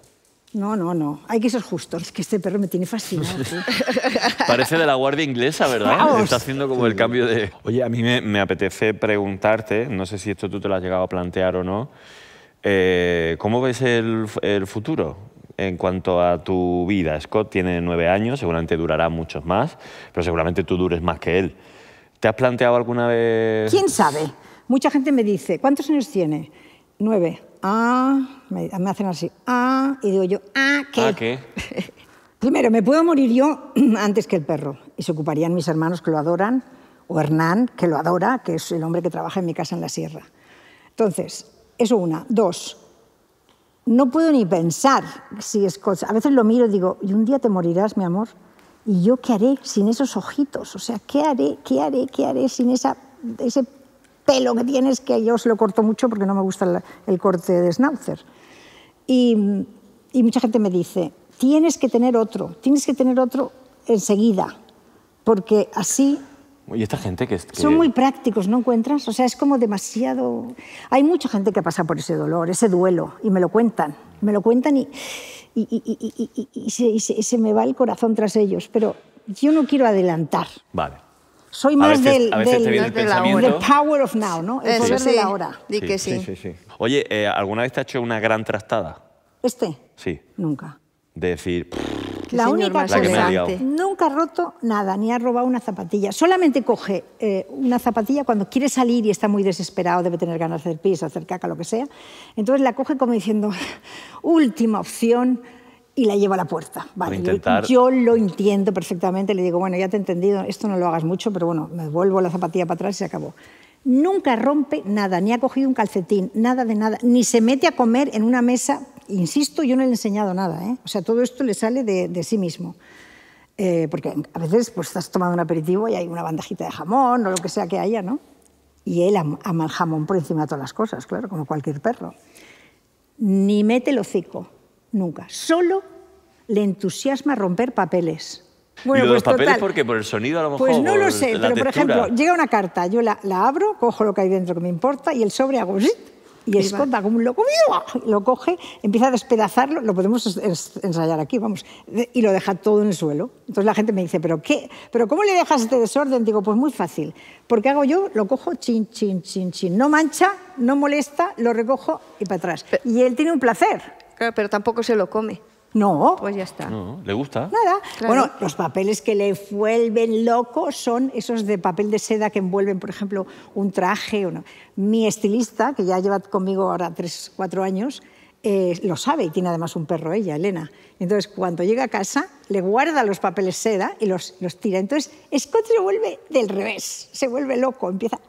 Speaker 1: No, no, no. Hay que ser justos. Es que este perro me tiene fascinado.
Speaker 2: Parece de la guardia inglesa, ¿verdad? Está haciendo como el cambio de... Oye, a mí me, apetece preguntarte, no sé si esto tú te lo has llegado a plantear o no, eh, ¿cómo ves el, el futuro? en cuanto a tu vida. Scott tiene nueve años, seguramente durará muchos más, pero seguramente tú dures más que él. ¿Te has planteado alguna vez...? ¿Quién sabe?
Speaker 1: Mucha gente me dice, ¿cuántos años tiene? Nueve, Ah, me, hacen así. Ah, y digo yo, ah, ¿qué? Primero, me puedo morir yo antes que el perro. Y se ocuparían mis hermanos que lo adoran, o Hernán, que lo adora, que es el hombre que trabaja en mi casa en la sierra. Entonces, eso una. Dos, no puedo ni pensar si es cosa. A veces lo miro y digo, y un día te morirás, mi amor. ¿Y yo qué haré sin esos ojitos? O sea, ¿qué haré, qué haré, qué haré sin esa, ese pelo que tienes, que yo se lo corto mucho porque no me gusta el, corte de schnauzer. Y, mucha gente me dice, tienes que tener otro, tienes que tener otro enseguida, porque así
Speaker 2: ¿Y esta gente que, Son muy
Speaker 1: prácticos, ¿no encuentras? O sea, es como demasiado... Hay mucha gente que pasa por ese dolor, ese duelo, y me lo cuentan, me lo cuentan y, se, me va el corazón tras ellos, pero yo no quiero adelantar. Vale soy más del, power of now, ¿no? El eh, poder de la hora. sí. sí, sí
Speaker 2: Oye, eh, ¿alguna vez te ha hecho una gran trastada? ¿Este? Sí. Nunca. De decir... la única cosa,
Speaker 1: nunca ha roto nada, ni ha robado una zapatilla. Solamente coge eh, una zapatilla cuando quiere salir y está muy desesperado, debe tener ganas de hacer pis, hacer caca, lo que sea. Entonces la coge como diciendo, última opción, y la lleva a la puerta. Vale, yo, lo entiendo perfectamente, le digo, bueno, ya te he entendido, esto no lo hagas mucho, pero bueno, me vuelvo la zapatilla para atrás y se acabó. Nunca rompe nada, ni ha cogido un calcetín, nada de nada, ni se mete a comer en una mesa. Insisto, yo no le he enseñado nada, ¿eh? o sea, todo esto le sale de, sí mismo. Eh, porque a veces pues, estás tomando un aperitivo y hay una bandejita de jamón o lo que sea que haya, ¿no? Y él ama el jamón por encima de todas las cosas, claro, como cualquier perro. Ni mete el hocico, nunca. Solo le entusiasma romper papeles. Bueno, ¿Y los pues papeles por qué?
Speaker 2: ¿Por el sonido a lo pues mejor? Pues no lo sé, pero por ejemplo, llega
Speaker 1: una carta, yo la, abro, cojo lo que hay dentro que me importa y el sobre hago y esconda como un loco, lo coge, empieza a despedazarlo, lo podemos ensayar aquí, vamos, y lo deja todo en el suelo. Entonces la gente me dice, ¿pero qué? ¿Pero cómo le dejas este desorden? Digo, pues muy fácil, porque hago yo, lo cojo chin, chin, chin, chin, no mancha, no molesta, lo recojo y para atrás. Y él tiene un placer pero tampoco se lo come. No. Pues ya está.
Speaker 2: No, ¿Le gusta?
Speaker 1: Nada. Bueno, los papeles que le vuelven loco son esos de papel de seda que envuelven, por ejemplo, un traje. Mi estilista, que ya lleva conmigo ahora tres, cuatro años, eh, lo sabe y tiene además un perro ella, Elena. Entonces, cuando llega a casa, le guarda los papeles seda y los, los tira. Entonces, Scott se vuelve del revés, se vuelve loco, empieza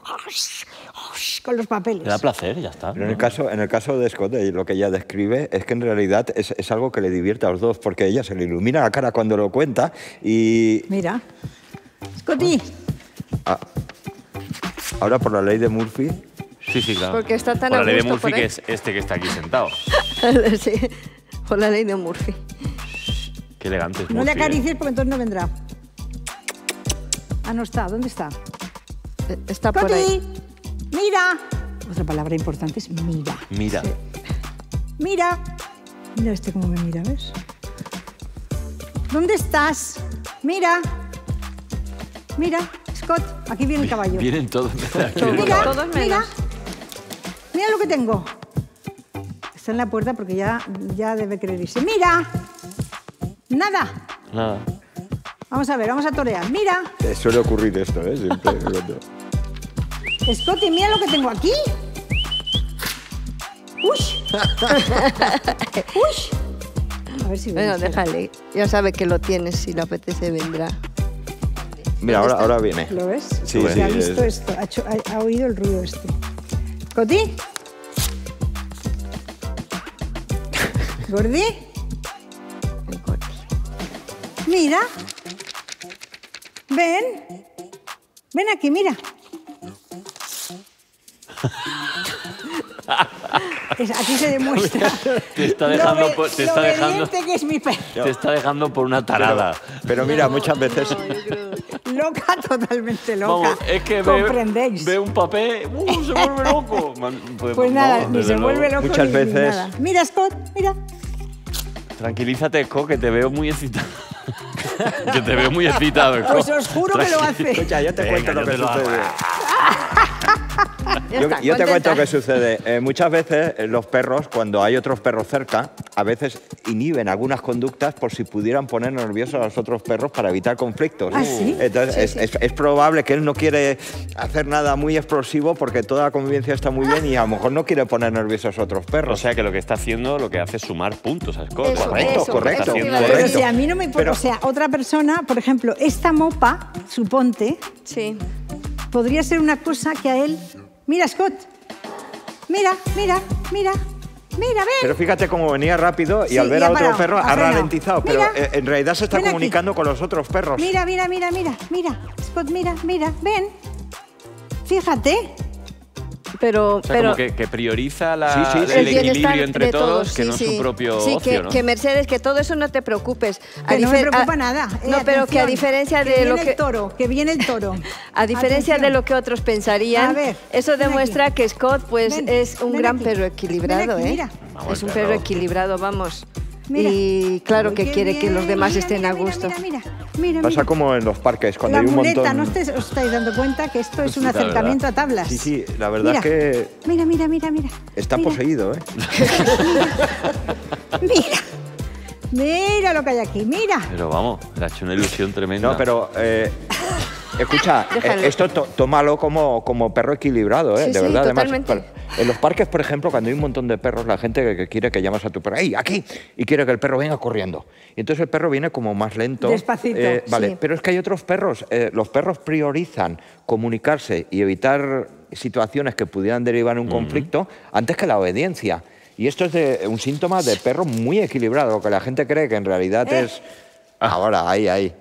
Speaker 1: con los papeles. Le da placer, ya
Speaker 2: está.
Speaker 4: en, el caso, en el caso de Scott, eh, lo que ella describe es que en realidad es, algo que le divierte a los dos, porque ella se le ilumina la cara cuando lo cuenta y...
Speaker 1: Mira, Scotty.
Speaker 4: Ah. ahora, por la ley de
Speaker 2: Murphy, Sí, sí,
Speaker 1: claro. Porque está tan o la ley de Murphy, que
Speaker 3: es
Speaker 2: este que está aquí sentado.
Speaker 3: sí. O la ley de Murphy.
Speaker 2: Qué elegante es No le ¿eh? acaricies
Speaker 3: porque entonces no vendrá.
Speaker 1: Ah, no está. ¿Dónde está? Eh, está por ahí. ¡Mira! Otra palabra importante es mira. Mira. ¡Mira! Mira este cómo me mira, ¿ves? ¿Dónde estás? Mira. Mira, Scott, aquí viene el caballo. Vienen
Speaker 2: todos. Aquí Mira,
Speaker 1: mira mira lo que tengo. Está en la puerta porque ya, ya debe querer irse. ¡Mira! Nada. Nada. Vamos a ver, vamos a torear. Mira.
Speaker 4: suele ocurrir esto, ¿eh? Siempre.
Speaker 1: Scotty, mira
Speaker 3: lo que tengo aquí. Uy. Uy. A ver si Bueno, déjale. Ya sabe que lo tienes, si le apetece vendrá.
Speaker 4: Mira, ahora, ahora viene. ¿Lo ves? Sí, sí. Ha visto
Speaker 3: esto, ha, oído el ruido
Speaker 1: este. ¿Coti? Mira. Ven. Ven aquí, mira. Aquí se demuestra te está dejando, por, te está
Speaker 2: dejando por una tarada. Pero, mira, muchas veces...
Speaker 1: loca, totalmente loca. Vamos, es que veo Ve, un papel, uh, se vuelve loco.
Speaker 2: pues, nada, ni se vuelve loco Muchas ni veces... Nada.
Speaker 1: Mira, Scott, mira.
Speaker 2: Tranquilízate, Esco, que te veo muy excitado. que te veo muy excitado, Pues os juro que lo hace. Oye, yo te cuento lo que
Speaker 4: sucede.
Speaker 5: yo, te cuento que
Speaker 4: sucede. Eh, muchas veces eh, los perros, cuando hay otros perros cerca, a veces inhiben algunas conductas por si pudieran poner nerviosos a los otros perros para evitar conflictos. Ah, Entonces, es, probable que él no quiere hacer nada muy explosivo porque toda la convivencia está muy bien y a lo mejor no quiere poner nerviosos a otros perros.
Speaker 2: O sea, que lo que está haciendo, lo que hace es sumar puntos a Scott.
Speaker 1: correcto, correcto, Pero a mí no me importa. o sea, otra persona, por ejemplo, esta mopa, suponte, sí. podría ser una cosa que a él Mira, Scott. Mira, mira, mira. Mira, ven. Pero
Speaker 4: fíjate cómo venía rápido y al ver a otro perro ha ralentizado. pero eh, en realidad se está comunicando con los otros perros. Mira,
Speaker 1: mira, mira, mira, mira. Scott, mira, mira, ven. Fíjate
Speaker 3: pero,
Speaker 2: que, prioriza la, el, equilibrio entre todos, que no es su propio
Speaker 3: ocio, que, Mercedes, que todo eso no te preocupes. no me preocupa nada. Eh, no, pero que a diferencia de lo que... el toro, que viene el toro. a diferencia de lo que otros pensarían, eso demuestra que Scott pues es un gran perro equilibrado. ¿eh? es un perro equilibrado, vamos. Y claro que quiere que los demás estén a gusto. Mira, mira, Pasa
Speaker 4: como en los parques, cuando hay un montón... ¿no os
Speaker 3: estáis dando cuenta que esto es un acercamiento a tablas? Sí,
Speaker 4: sí, la verdad es que...
Speaker 1: Mira, mira, mira, mira. Está
Speaker 2: poseído, ¿eh?
Speaker 1: mira. Mira lo que hay aquí, mira.
Speaker 2: Pero vamos, le ha hecho una ilusión tremenda. No,
Speaker 4: pero eh, Escucha, ah, eh, esto tómalo como, como perro equilibrado, ¿eh? de verdad. Además, en los parques, por ejemplo, cuando hay un montón de perros, la gente que, quiere que llamas a tu perro, ¡ay, aquí! Y quiere que el perro venga corriendo. Y entonces el perro viene como más lento. Despacito. Eh, vale, pero es que hay otros perros. Eh, los perros priorizan comunicarse y evitar situaciones que pudieran derivar en un conflicto antes que la obediencia. Y esto es de, un síntoma de perro muy equilibrado, que la gente cree que en realidad es... Ahora, ahí, ahí.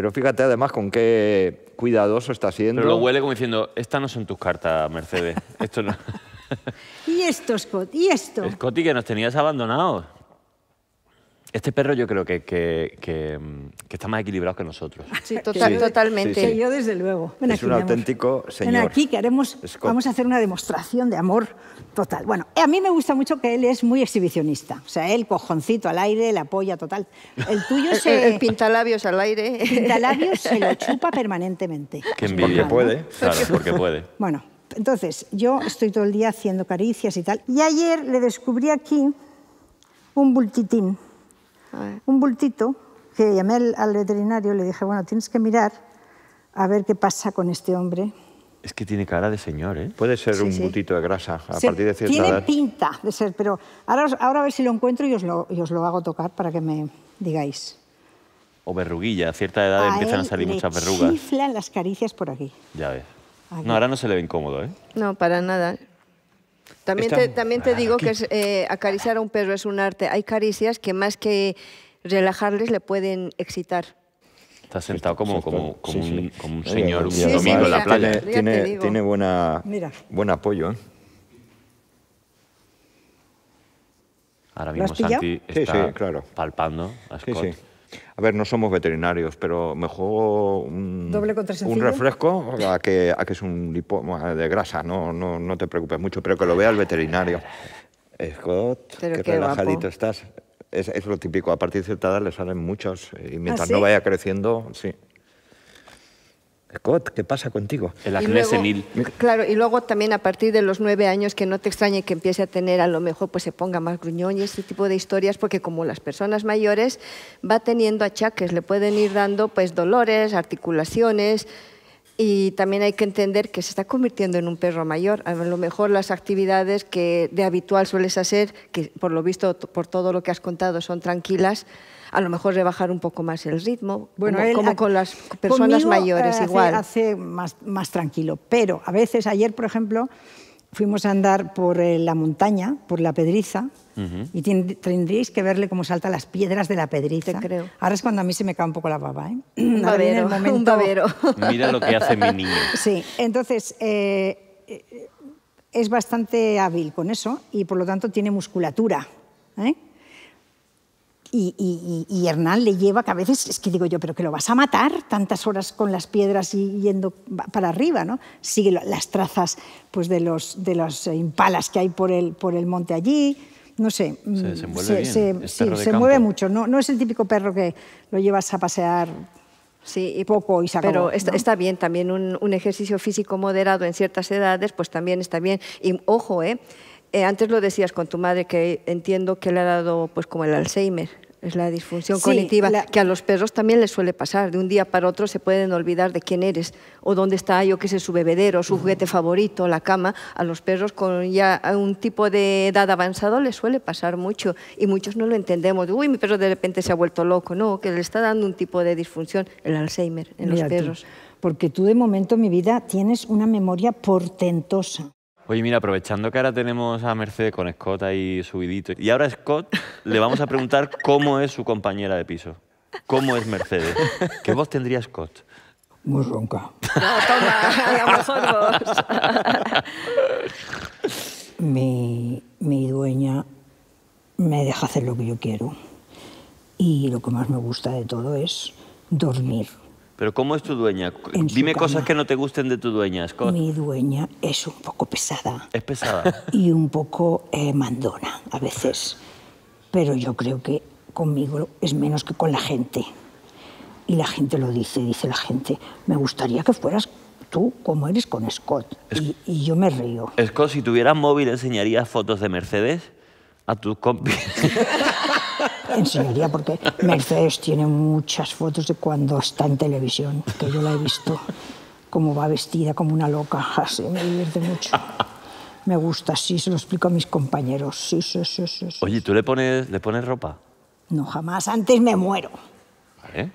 Speaker 4: Pero fíjate además con qué cuidadoso está siendo.
Speaker 2: Pero lo huele como diciendo, estas no son tus cartas, Mercedes. Esto no.
Speaker 1: y esto, Scott, y esto.
Speaker 2: Scotty, que nos tenías abandonados. Este perro yo creo mm, que, está más equilibrado que nosotros.
Speaker 1: Sí, totalmente. Sí, Yo desde luego. es un auténtico
Speaker 2: señor. Ven aquí que
Speaker 1: haremos, vamos a hacer una demostración de amor total. Bueno, eh, a mí me gusta mucho que él es muy exhibicionista. O sea, él cojoncito al aire, la polla total. El tuyo se... pinta labios al aire. Pintalabios se lo chupa permanentemente. Qué puede, claro, porque puede. Bueno, entonces, yo estoy todo el día haciendo caricias y tal. Y ayer le descubrí aquí un bultitín un bultito que llamé al, veterinario y le dije, bueno, tienes que mirar a ver qué pasa con este hombre.
Speaker 2: Es que tiene cara
Speaker 4: de señor, ¿eh? Puede ser un bultito de grasa a partir de cierta tiene
Speaker 1: pinta de ser, pero ahora, ahora a ver si lo encuentro y os lo, os lo hago tocar para que me digáis.
Speaker 2: O verruguilla, a cierta edad empiezan a salir muchas verrugas.
Speaker 3: chiflan las caricias por aquí.
Speaker 2: Ya ves. No, ahora no se le ve incómodo, ¿eh?
Speaker 3: No, para nada. También te, también te digo que eh, acariciar a un perro es un arte. Hay caricias que más que relajarles le pueden excitar.
Speaker 2: Está sentado como, un, señor un domingo en
Speaker 4: la playa. Tiene, buena, buen apoyo. ¿eh? Ahora mismo Santi está palpando a Scott. A ver, no somos veterinarios, pero me juego un,
Speaker 1: refresco
Speaker 4: a que, a que es un lipoma de grasa, no, te preocupes mucho, pero que lo vea el veterinario. Scott, qué, relajadito estás. Es, lo típico, a partir de cierta edad le salen muchos y mientras ¿Ah, no vaya creciendo, sí. Scott, ¿qué pasa contigo? senil.
Speaker 3: Claro, y luego también a partir de los nueve años, que no te extrañe que empiece a tener, a lo mejor pues se ponga más gruñón y ese tipo de historias, porque como las personas mayores va teniendo achaques, le pueden ir dando pues dolores, articulaciones, y también hay que entender que se está convirtiendo en un perro mayor. A lo mejor las actividades que de habitual sueles hacer, que por lo visto por todo lo que has contado son tranquilas, a lo mejor rebajar un poco más el ritmo, bueno, como, con las personas eh, mayores hace, igual.
Speaker 1: Hace más, tranquilo, pero a veces ayer, por ejemplo, fuimos a andar por eh, la montaña, por la pedriza, y tendríais que verle cómo salta las piedras de la pedriza. creo. Ahora es cuando a mí se me cae un poco la baba, ¿eh? Un babero, Mira lo que hace mi niño. Sí, entonces eh, es bastante hábil con eso y por lo tanto tiene musculatura, ¿eh? Y, Hernán le lleva, que a veces es que digo yo, pero que lo vas a matar tantas horas con las piedras y yendo para arriba, ¿no? Sigue las trazas pues, de, los, de impalas que hay por el, por el monte allí, no sé. Se mm, se mueve
Speaker 3: mucho, no, no es el típico perro que lo llevas a pasear y poco y se Pero está, bien, también un, un, ejercicio físico moderado en ciertas edades, pues también está bien. Y ojo, ¿eh? Eh, antes lo decías con tu madre que entiendo que le ha dado pues como el Alzheimer. Es la disfunción cognitiva, que a los perros también les suele pasar. De un día para otro se pueden olvidar de quién eres o dónde está, yo qué sé, su bebedero, su juguete favorito, la cama. A los perros con ya un tipo de edad avanzado les suele pasar mucho y muchos no lo entendemos. Uy, mi perro de repente se ha vuelto loco. No, que le está dando un tipo de disfunción, el Alzheimer, en los perros.
Speaker 1: porque tú de momento, mi vida, tienes una memoria portentosa.
Speaker 2: Oye, mira, aprovechando que ahora tenemos a Mercedes con Scott ahí subidito, y ahora Scott le vamos a preguntar cómo es su compañera de piso. ¿Cómo es Mercedes?
Speaker 1: ¿Qué voz tendría Scott? Muy ronca. No, toma, mi, mi dueña me deja hacer lo que yo quiero. Y lo que más me gusta de todo es dormir.
Speaker 2: ¿Pero cómo es tu dueña? Dime cosas que no te gusten de tu dueña. Scott.
Speaker 1: Mi dueña es un poco pesada. Es pesada. Y un poco eh, mandona a veces. Pero yo creo que conmigo es menos que con la gente. Y la gente lo dice, dice la gente, me gustaría que fueras tú como eres con Scott. Y, y yo me río.
Speaker 2: Scott, si tuvieras móvil, ¿enseñarías fotos de Mercedes a tus compis?
Speaker 1: enseñaría porque Mercedes tiene muchas fotos de cuando está en televisión, que yo la he visto como va vestida como una loca, así me divierte mucho. Me gusta, sí, se lo explico a mis compañeros. Sí, sí, sí, sí. Oye,
Speaker 2: ¿tú le pones, le pones ropa?
Speaker 1: No, jamás. Antes me muero.
Speaker 2: Vale.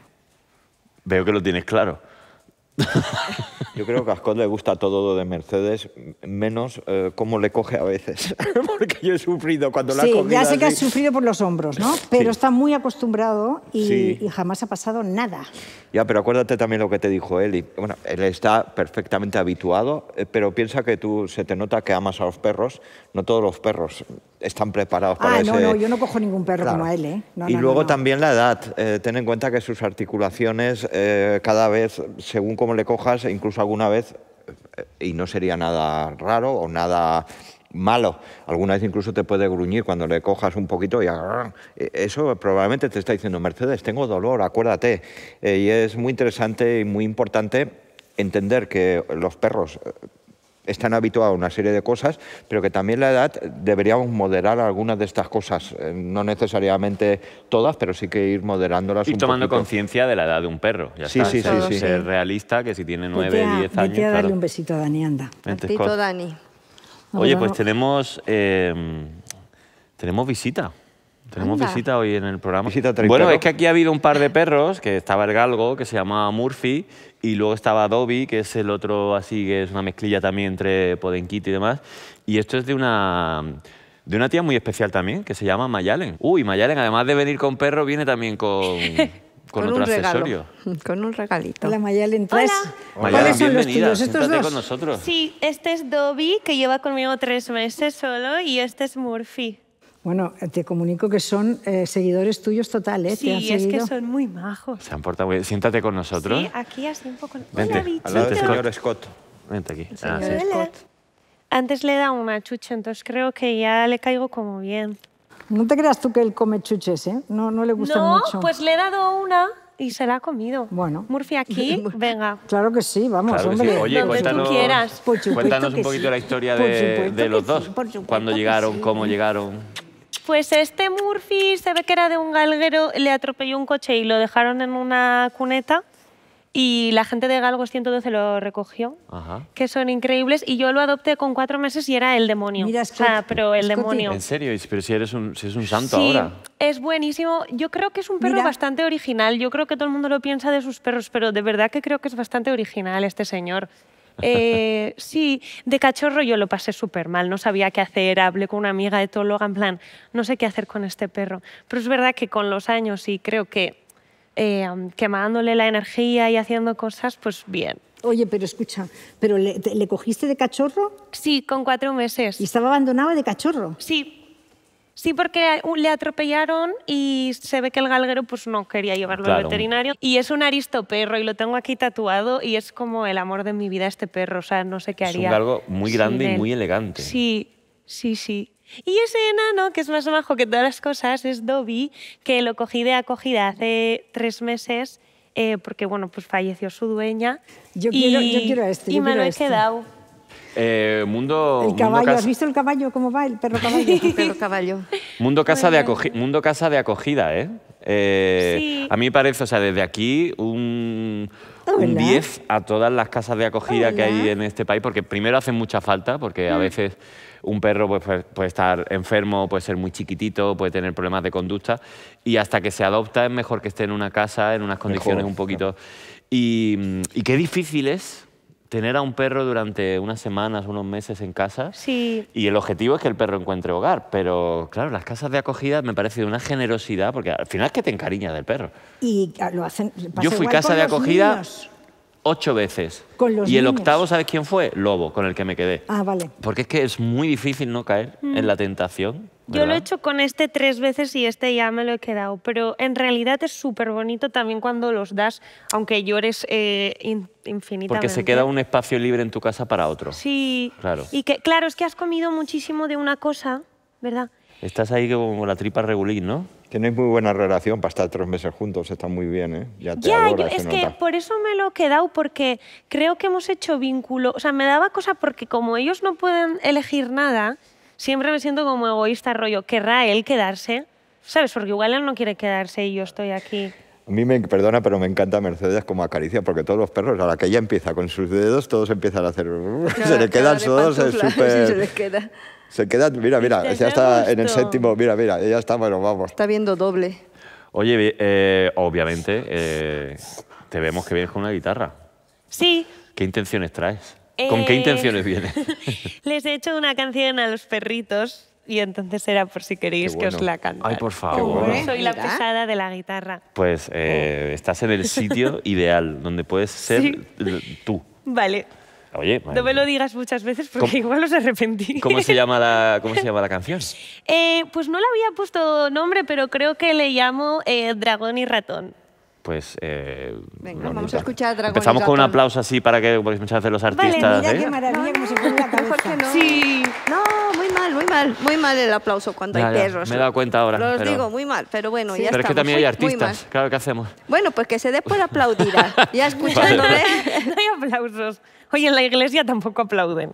Speaker 2: Veo que lo tienes claro. Yo creo que a Scott le gusta todo de Mercedes,
Speaker 4: menos eh, cómo le coge a veces. Porque yo he sufrido cuando la cogido. Sí, ya sé que has
Speaker 1: sufrido por los hombros, ¿no? Pero está muy acostumbrado y, jamás ha pasado nada.
Speaker 4: Ya, pero acuérdate también lo que te dijo Eli. Bueno, él está perfectamente habituado, eh, pero piensa que tú se te nota que amas a los perros. No todos los perros están preparados para no, Ah, no, no, yo
Speaker 1: no cojo ningún perro como a él, ¿eh? y luego
Speaker 4: también la edad. ten en cuenta que sus articulaciones cada vez, según cómo le cojas, incluso alguna vez, eh, y no sería nada raro o nada malo. Alguna vez incluso te puede gruñir cuando le cojas un poquito y ah, eso probablemente te está diciendo, Mercedes, tengo dolor, acuérdate. Eh, y es muy interesante y muy importante entender que los perros eh, están habituados a una serie de cosas, pero que también la edad deberíamos moderar algunas de estas cosas, eh, no necesariamente todas, pero sí que ir moderándolas. Y tomando
Speaker 2: conciencia de la edad de un perro, ya sí, Sí, sí, sí, Ser realista, que si tiene nueve, diez años... Vete
Speaker 1: darle un besito a Dani, anda. Besito
Speaker 3: Dani. Oye, pues
Speaker 2: tenemos, em, tenemos visita. Tenemos visita hoy en el programa. Visita bueno, es que aquí ha habido un par de perros, que estaba el galgo, que se llamaba Murphy, y luego estaba Dobby, que es el otro así, que es una mezclilla también entre Podenkit y demás. Y esto es de una, de una tía muy especial también, que se llama Mayalen. Uy, Mayalen, además de venir con perro, viene también con...
Speaker 3: Con, otro accesorio. con un regalito. Hola Mayalen, ¿Cuáles son los con nosotros. Sí, este
Speaker 6: es Dobby, que lleva conmigo tres meses solo, y este es Murphy.
Speaker 1: Bueno, te comunico que son eh, seguidores tuyos totales. ¿eh? Sí, es que son muy majos. Se han
Speaker 2: portado bien. Siéntate con nosotros. Sí,
Speaker 6: aquí así un poco. Vente, al lado señor
Speaker 2: Scott. Vente aquí. Ah,
Speaker 6: Antes le he dado una chucha, entonces creo que ya le caigo como bien.
Speaker 1: No te creas tú que él come chuches, ¿eh? No, no le gusta mucho. No, pues
Speaker 6: le he dado una y se la ha comido. Bueno. Murphy aquí, venga.
Speaker 1: Claro que sí, vamos, hombre. Oye, cuéntanos, tú quieras. cuéntanos
Speaker 2: un poquito la historia de, los dos. Sí, cuando llegaron, cómo llegaron.
Speaker 6: Pues este Murphy se ve que era de un galguero, le atropelló un coche y lo dejaron en una cuneta y la gente de Galgos 112 lo recogió, que son increíbles, y yo lo adopté con cuatro meses y era el demonio. Mira, pero el demonio. ¿En
Speaker 2: serio? Pero si, eres un, si es un santo sí,
Speaker 6: es buenísimo. Yo creo que es un perro bastante original. Yo creo que todo el mundo lo piensa de sus perros, pero de verdad que creo que es bastante original este señor. Eh, sí, de cachorro yo lo pasé súper mal, no sabía qué hacer, hablé con una amiga etóloga en plan, no sé qué hacer con este perro. Pero es verdad que con los años y creo que eh, quemándole la energía y haciendo cosas, pues bien.
Speaker 1: Oye, pero escucha, ¿pero le cogiste de cachorro? Sí, con cuatro meses. ¿Y estaba abandonado de cachorro? Sí, Sí,
Speaker 6: porque le atropellaron y se ve que el galguero pues no quería llevarlo al veterinario. Y es un aristoperro y lo tengo aquí tatuado y es como el amor de mi vida este perro, o sea, no sé qué haría. Es un
Speaker 2: muy grande y muy elegante.
Speaker 6: Sí, sí, sí. Y ese enano, que es más bajo que todas las cosas, es Dobby, que lo cogí de acogida hace tres meses eh, porque, bueno, pues falleció su dueña. Yo, quiero, yo quiero este. Y me lo este. quedado.
Speaker 2: Eh, mundo, el caballo, ¿has
Speaker 1: visto el caballo? ¿Cómo va el perro caballo?
Speaker 2: Mundo casa, de mundo casa de acogida, ¿eh? eh a mí me parece, o sea, desde aquí un, 10 ah, a todas las casas de acogida ah, que hay en este país, porque primero hacen mucha falta, porque a mm. veces un perro pues, pues, puede, estar enfermo, puede ser muy chiquitito, puede tener problemas de conducta, y hasta que se adopta es mejor que esté en una casa, en unas condiciones un poquito... Y, y qué difícil es tener a un perro durante unas semanas, unos meses en casa. Sí. Y el objetivo es que el perro encuentre hogar. Pero claro, las casas de acogida me parece una generosidad, porque al final es que te encariñas del perro.
Speaker 1: Y ah, lo hacen. Yo fui casa de acogida.
Speaker 2: ocho veces. y el octavo, ¿sabes quién fue? Lobo, con el que me quedé. Ah, vale. Porque es que es muy difícil no caer en la tentación
Speaker 6: yo lo he hecho con este tres veces y este ya me lo he quedado, pero en realidad es súper bonito también cuando los das, aunque llores eh, infinitamente. Porque se queda
Speaker 2: un espacio libre en tu casa para otro. Sí, claro.
Speaker 6: Y que, claro, es que has comido muchísimo de una cosa, ¿verdad?
Speaker 2: Estás ahí como la tripa
Speaker 4: regulín, ¿no? Tienes muy buena relación para estar tres meses juntos, está muy bien, ¿eh? Ya, te es que
Speaker 6: por eso me lo he quedado, porque creo que hemos hecho vínculo. O sea, me daba cosa porque como ellos no pueden elegir nada, siempre me siento como egoísta, rollo, ¿querrá él quedarse? ¿Sabes? Porque igual él no quiere quedarse y yo estoy aquí.
Speaker 4: A mí me perdona, pero me encanta Mercedes como acaricia, porque todos los perros, a la que ella empieza con sus dedos, todos empiezan a hacer. Uh, se le quedan
Speaker 5: todos, es súper. Se le
Speaker 3: queda.
Speaker 4: Se queda, mira, mira, ya, está en el séptimo, mira, mira, ya está,
Speaker 2: bueno, vamos.
Speaker 3: Está viendo doble.
Speaker 2: Oye, eh, obviamente, eh, te vemos que vienes con una guitarra. Sí. ¿Qué intenciones traes? ¿Con qué eh, intenciones viene?
Speaker 6: les he hecho una canción a los perritos y entonces era por si queréis que os la cante.
Speaker 2: Ay, por favor. Soy
Speaker 6: la pesada de la guitarra.
Speaker 2: Pues eh, oh. estás en el sitio ideal donde puedes ser tú. Vale. Oye, no me
Speaker 6: lo digas muchas veces porque
Speaker 2: igual os arrepentí. ¿Cómo se llama la, cómo se llama la canción?
Speaker 6: Eh, pues no le había puesto nombre, pero creo que le llamo Dragón y Ratón
Speaker 2: pues... Eh, Venga, vamos a
Speaker 3: escuchar Empezamos con un aplauso
Speaker 2: así para que, porque muchas veces los artistas... Vale, mira ¿eh? qué
Speaker 3: maravilla No. Sí. No, muy mal, muy mal, muy mal el aplauso cuando hay perros. Me he dado cuenta ahora. Los pero... digo, muy mal, pero bueno, sí. ya Pero es que también hay artistas, claro, ¿qué hacemos? Bueno, pues que se dé por aplaudir, ya escuchándole. no hay aplausos. Oye, en la iglesia tampoco aplauden.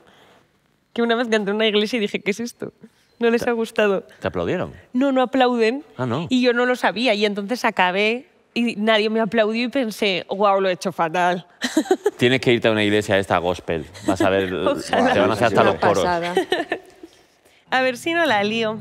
Speaker 6: Que una vez entré en una iglesia y dije, ¿qué es esto? No les ha gustado. ¿Te aplaudieron? No, no aplauden. Ah, no. Y yo no lo sabía. Y entonces acabé y nadie me aplaudió y pensé, wow, lo he hecho fatal.
Speaker 2: Tienes que irte a una iglesia esta gospel. Vas a ver, te van a hacer hasta los coros.
Speaker 6: A ver si no la lío.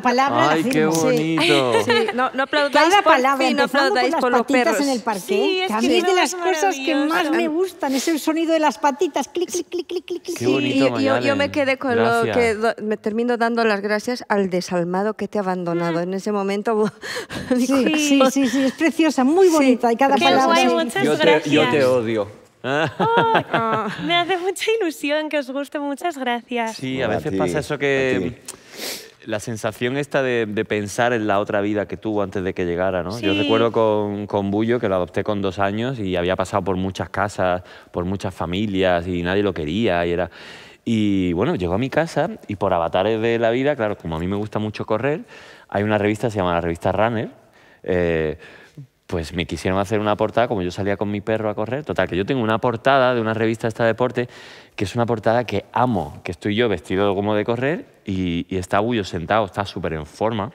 Speaker 1: palabra. Ay, qué bonito. Sí. No, aplaudáis Cada palabra, fin, no aplaudáis por, los en el parque. Sí, es, de las cosas que más me gustan, es el
Speaker 3: sonido de las patitas, clic, clic, clic, clic, clic. Qué bonito, y, yo, me quedé con lo que me termino dando las gracias al desalmado que te ha abandonado mm. en ese momento. sí, sí, sí, es preciosa, muy bonita y cada palabra.
Speaker 6: muchas yo Te, yo
Speaker 2: te odio. me
Speaker 6: hace mucha ilusión que os guste, muchas gracias. Sí, a
Speaker 2: veces pasa eso que la sensación esta de, pensar en la otra vida que tuvo antes de que llegara, ¿no? Yo recuerdo con, con Bullo que lo adopté con dos años y había pasado por muchas casas, por muchas familias y nadie lo quería y era... Y bueno, llegó a mi casa y por avatares de la vida, claro, como a mí me gusta mucho correr, hay una revista, se llama la revista Runner, eh, pues me quisieron hacer una portada, como yo salía con mi perro a correr, total, que yo tengo una portada de una revista esta este deporte, que es una portada que amo, que estoy yo vestido como de correr y, está Bullo sentado, está súper en forma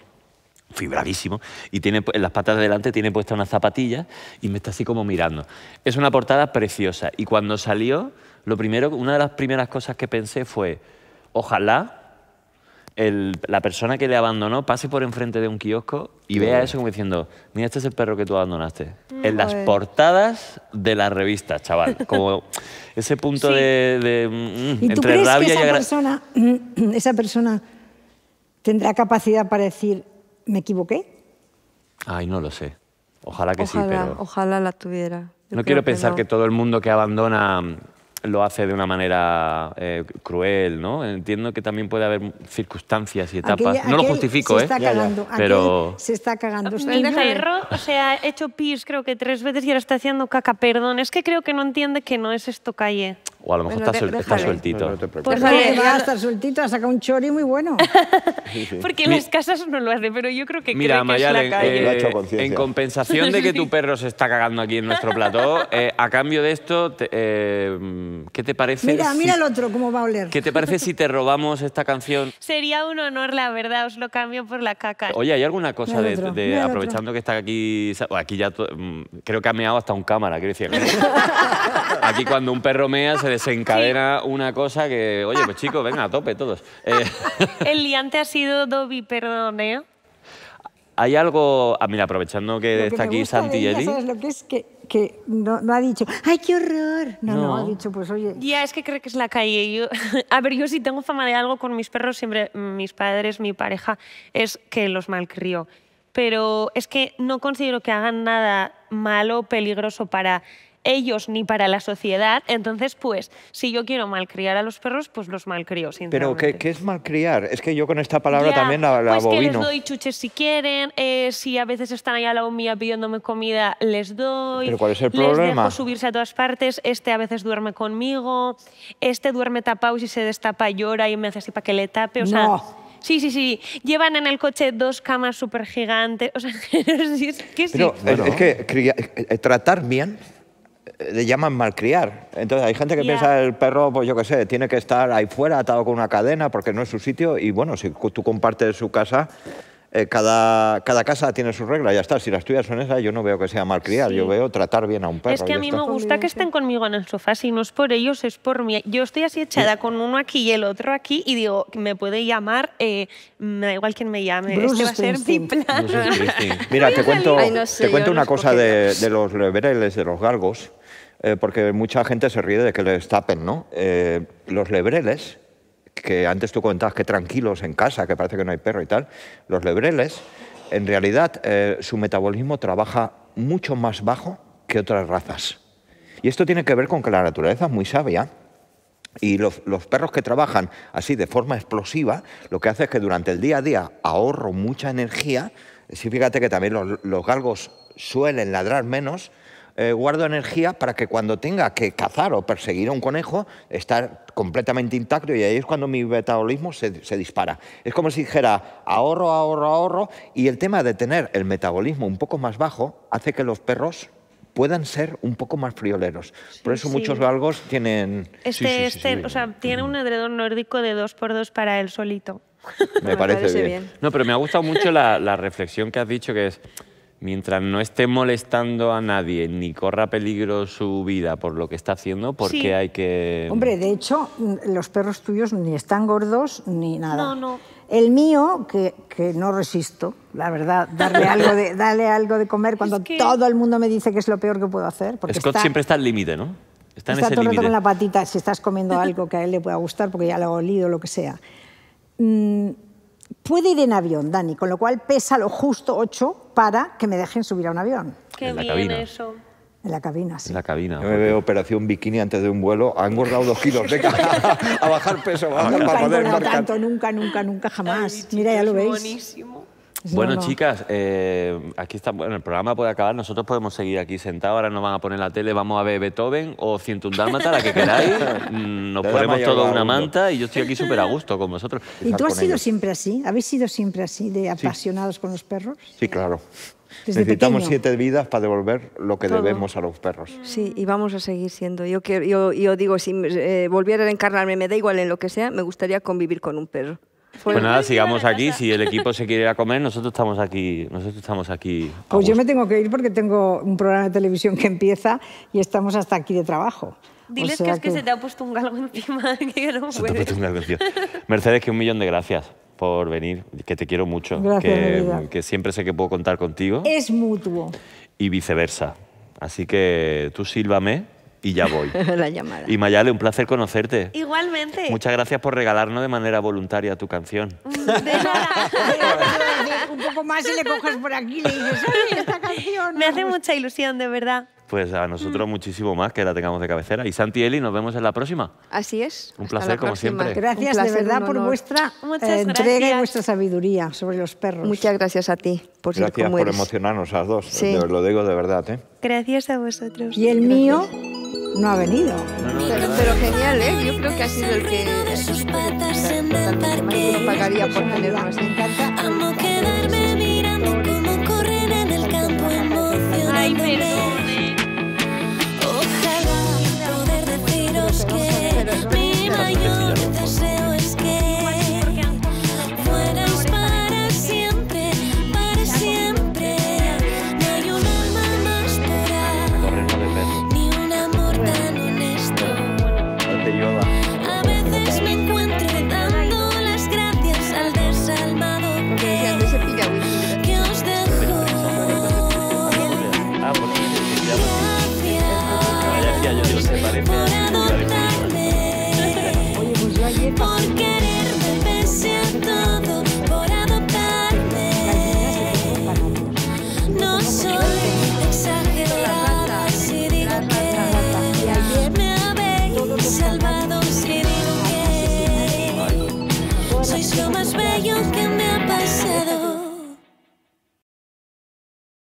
Speaker 2: fibradísimo, y tiene, en las patas de delante tiene puesta una zapatilla y me está así como mirando. Es una portada preciosa y cuando salió, lo primero, una de las primeras cosas que pensé fue, ojalá la persona que le abandonó pase por enfrente de un kiosco y vea eso como diciendo, mira, este es el perro que tú abandonaste. Mm, en las portadas de las revistas, chaval. Como ese punto de, ¿Y que esa
Speaker 1: persona, esa persona tendrá capacidad para decir, me equivoqué?
Speaker 2: Ay, no lo sé. Ojalá que sí, pero...
Speaker 3: Ojalá la tuviera. no quiero pensar que
Speaker 2: todo el mundo que abandona mm, lo hace de una manera eh, cruel, ¿no? Entiendo que también puede haber circunstancias y etapas. no lo justifico, se ¿eh? está Cagando, pero
Speaker 1: se está cagando. El perro,
Speaker 6: o sea, ha hecho pis creo que tres veces y ahora está haciendo caca. Perdón, es que creo que no entiende que no es esto calle.
Speaker 2: O a lo mejor está, sueltito. No, no pues va
Speaker 1: a estar sueltito, ha un chori muy bueno. Porque en las casas no lo hace, pero yo creo que Mira, cree que es la calle. en
Speaker 2: compensación de que tu perro se está cagando aquí en nuestro plató, eh, a cambio de esto... ¿Qué te parece? Mira,
Speaker 6: el otro cómo va a oler.
Speaker 2: ¿Qué te parece si te robamos esta canción?
Speaker 6: Sería un honor, la verdad, os lo cambio por la caca. Oye,
Speaker 2: ¿hay alguna cosa de, aprovechando que está aquí, aquí ya mm, creo que ha meado hasta un cámara, quiero decir. aquí cuando un perro mea se desencadena una cosa que, oye, pues chicos, venga, a tope todos. Eh.
Speaker 6: El liante ha sido Dobby,
Speaker 1: perdoneo. ¿eh?
Speaker 2: hay algo. Ah, mira, aprovechando que, está aquí Santi y
Speaker 1: lo que es? Que, no, ha dicho, ¡ay, qué horror! No, no, ha dicho, pues oye. Ya, es que creo
Speaker 6: que es la calle. a ver, yo si tengo fama de algo con mis perros, siempre mis padres, mi pareja, es que los malcrió. Pero es que no considero que hagan nada malo, peligroso para ellos ni para la sociedad. Entonces, pues, si yo quiero malcriar a los perros, pues los malcrio, Pero, ¿qué,
Speaker 4: es malcriar? Es que yo con esta palabra también la, la pues que les doy
Speaker 6: chuches si quieren, eh, si a veces están ahí a la mía pidiéndome comida, les doy. ¿Pero cuál es el problema? Les dejo subirse a todas partes, este a veces duerme conmigo, este duerme tapado y si se destapa llora y me hace así para que le tape, o sea... Sí, sí, sí. Llevan en el coche dos camas súper gigantes. O sea, Pero, es,
Speaker 4: que eh, tratar bien le llaman malcriar. Entonces hay gente que piensa el perro, pues yo qué sé, tiene que estar ahí fuera atado con una cadena porque no es su sitio y bueno, si tú compartes su casa, eh, cada, cada casa tiene su regla, ya está. Si las tuyas son esas, yo no veo que sea mal criar yo veo tratar bien a un perro. Es que a mí me gusta
Speaker 6: que estén conmigo en el sofá, si no es por ellos, es por mí. Yo estoy así echada con uno aquí y el otro aquí y digo, me puede llamar, eh, me da igual quien me llame, este va a ser mi plan.
Speaker 4: Mira, te cuento, te cuento una cosa de, los lebreles, de los galgos, eh, porque mucha gente se ríe de que les tapen, ¿no? los lebreles que antes tú comentabas que tranquilos en casa, que parece que no hay perro y tal, los lebreles, en realidad eh, su metabolismo trabaja mucho más bajo que otras razas. Y esto tiene que ver con que la naturaleza es muy sabia y los, perros que trabajan así de forma explosiva, lo que hace es que durante el día a día ahorro mucha energía. Sí, fíjate que también los galgos suelen ladrar menos, eh, guardo energía para que cuando tenga que cazar o perseguir a un conejo, estar completamente intacto y ahí es cuando mi metabolismo se, dispara. Es como si dijera ahorro, ahorro, ahorro y el tema de tener el metabolismo un poco más bajo hace que los perros puedan ser un poco más frioleros. Por eso muchos galgos tienen... Este, este o sea,
Speaker 6: tiene un edredón nórdico de dos por dos para él solito. Me, parece, bien.
Speaker 2: No, pero me ha gustado mucho la, la reflexión que has dicho, que es mientras no esté molestando a nadie ni corra peligro su vida por lo que está haciendo, porque hay que...? Hombre,
Speaker 1: de hecho, los perros tuyos ni están gordos ni nada. No, no. El mío, que, no resisto, la verdad, darle algo de, darle algo de comer cuando todo el mundo me dice que es lo peor que puedo hacer. Porque Scott siempre
Speaker 2: está al límite, ¿no? Está, en el rato con la
Speaker 1: patita, si estás comiendo algo que a él le pueda gustar, porque ya lo ha olido, lo que sea. Mm, puede ir en avión, Dani, con lo cual pesa lo justo 8 para que me dejen subir a un avión. en la cabina. En la cabina,
Speaker 4: sí. En la cabina. Yo me veo operación bikini antes de un vuelo. Han engordado dos kilos. cara
Speaker 2: a bajar peso.
Speaker 4: Ah, para poder tanto,
Speaker 1: nunca, nunca, nunca, jamás. Mira, ya lo veis. Bueno,
Speaker 2: chicas, eh, aquí está, bueno, el programa puede acabar, nosotros podemos seguir aquí sentados, ahora nos van a poner la tele, vamos a ver Beethoven o 101 Dálmata, la que queráis, mm, nos ponemos toda una manta y yo estoy aquí súper a gusto con vosotros.
Speaker 4: ¿Y tú has sido
Speaker 1: siempre así? ¿Habéis sido siempre
Speaker 3: así, de apasionados con los perros? Sí, claro. Necesitamos siete
Speaker 4: vidas para devolver lo que debemos a los perros.
Speaker 3: Sí, y vamos a seguir siendo. Yo, yo, digo, si eh, volviera a encarnarme, me da igual en lo que sea, me gustaría convivir con un perro. Pues, pues, nada,
Speaker 2: sigamos aquí. Si el equipo se quiere ir a comer, nosotros estamos aquí. Nosotros estamos aquí.
Speaker 3: Pues yo me tengo que ir porque tengo un programa
Speaker 1: de televisión que empieza y estamos hasta aquí de trabajo. Diles que es que, se
Speaker 6: te ha puesto un galgo encima.
Speaker 1: Que no se te ha
Speaker 2: puesto Mercedes, que un millón de gracias por venir, que te quiero mucho, que, que siempre sé que puedo contar contigo. Es
Speaker 1: mutuo.
Speaker 2: Y viceversa. Así que tú sílvame y ya voy. la llamada. Y Mayale, un placer conocerte.
Speaker 3: Igualmente. Muchas
Speaker 2: gracias por regalarnos de manera voluntaria tu canción. Mm, de
Speaker 6: nada. un poco más y le coges por aquí y le dices, ¡ay, esta canción. Me hace mucha ilusión, de
Speaker 1: verdad.
Speaker 2: Pues a nosotros mm. muchísimo más que la tengamos de cabecera. Y Santi Eli, nos vemos en la próxima.
Speaker 1: Así es. Un placer, como siempre. Gracias de verdad por vuestra eh, entrega y vuestra
Speaker 3: sabiduría sobre los perros. Muchas gracias a ti gracias por
Speaker 4: emocionarnos a los dos. Sí. Lo digo de verdad. ¿eh?
Speaker 1: Gracias a vosotros.
Speaker 3: Y el mío no ha venido. pero, genial, ¿eh? Yo creo que ha sido el que. Sus patas en el parque. No pagaría por tener más. Me encanta. Amo quedarme mirando cómo corren en el campo emocionándome.
Speaker 5: Ojalá poder deciros que mi mayor.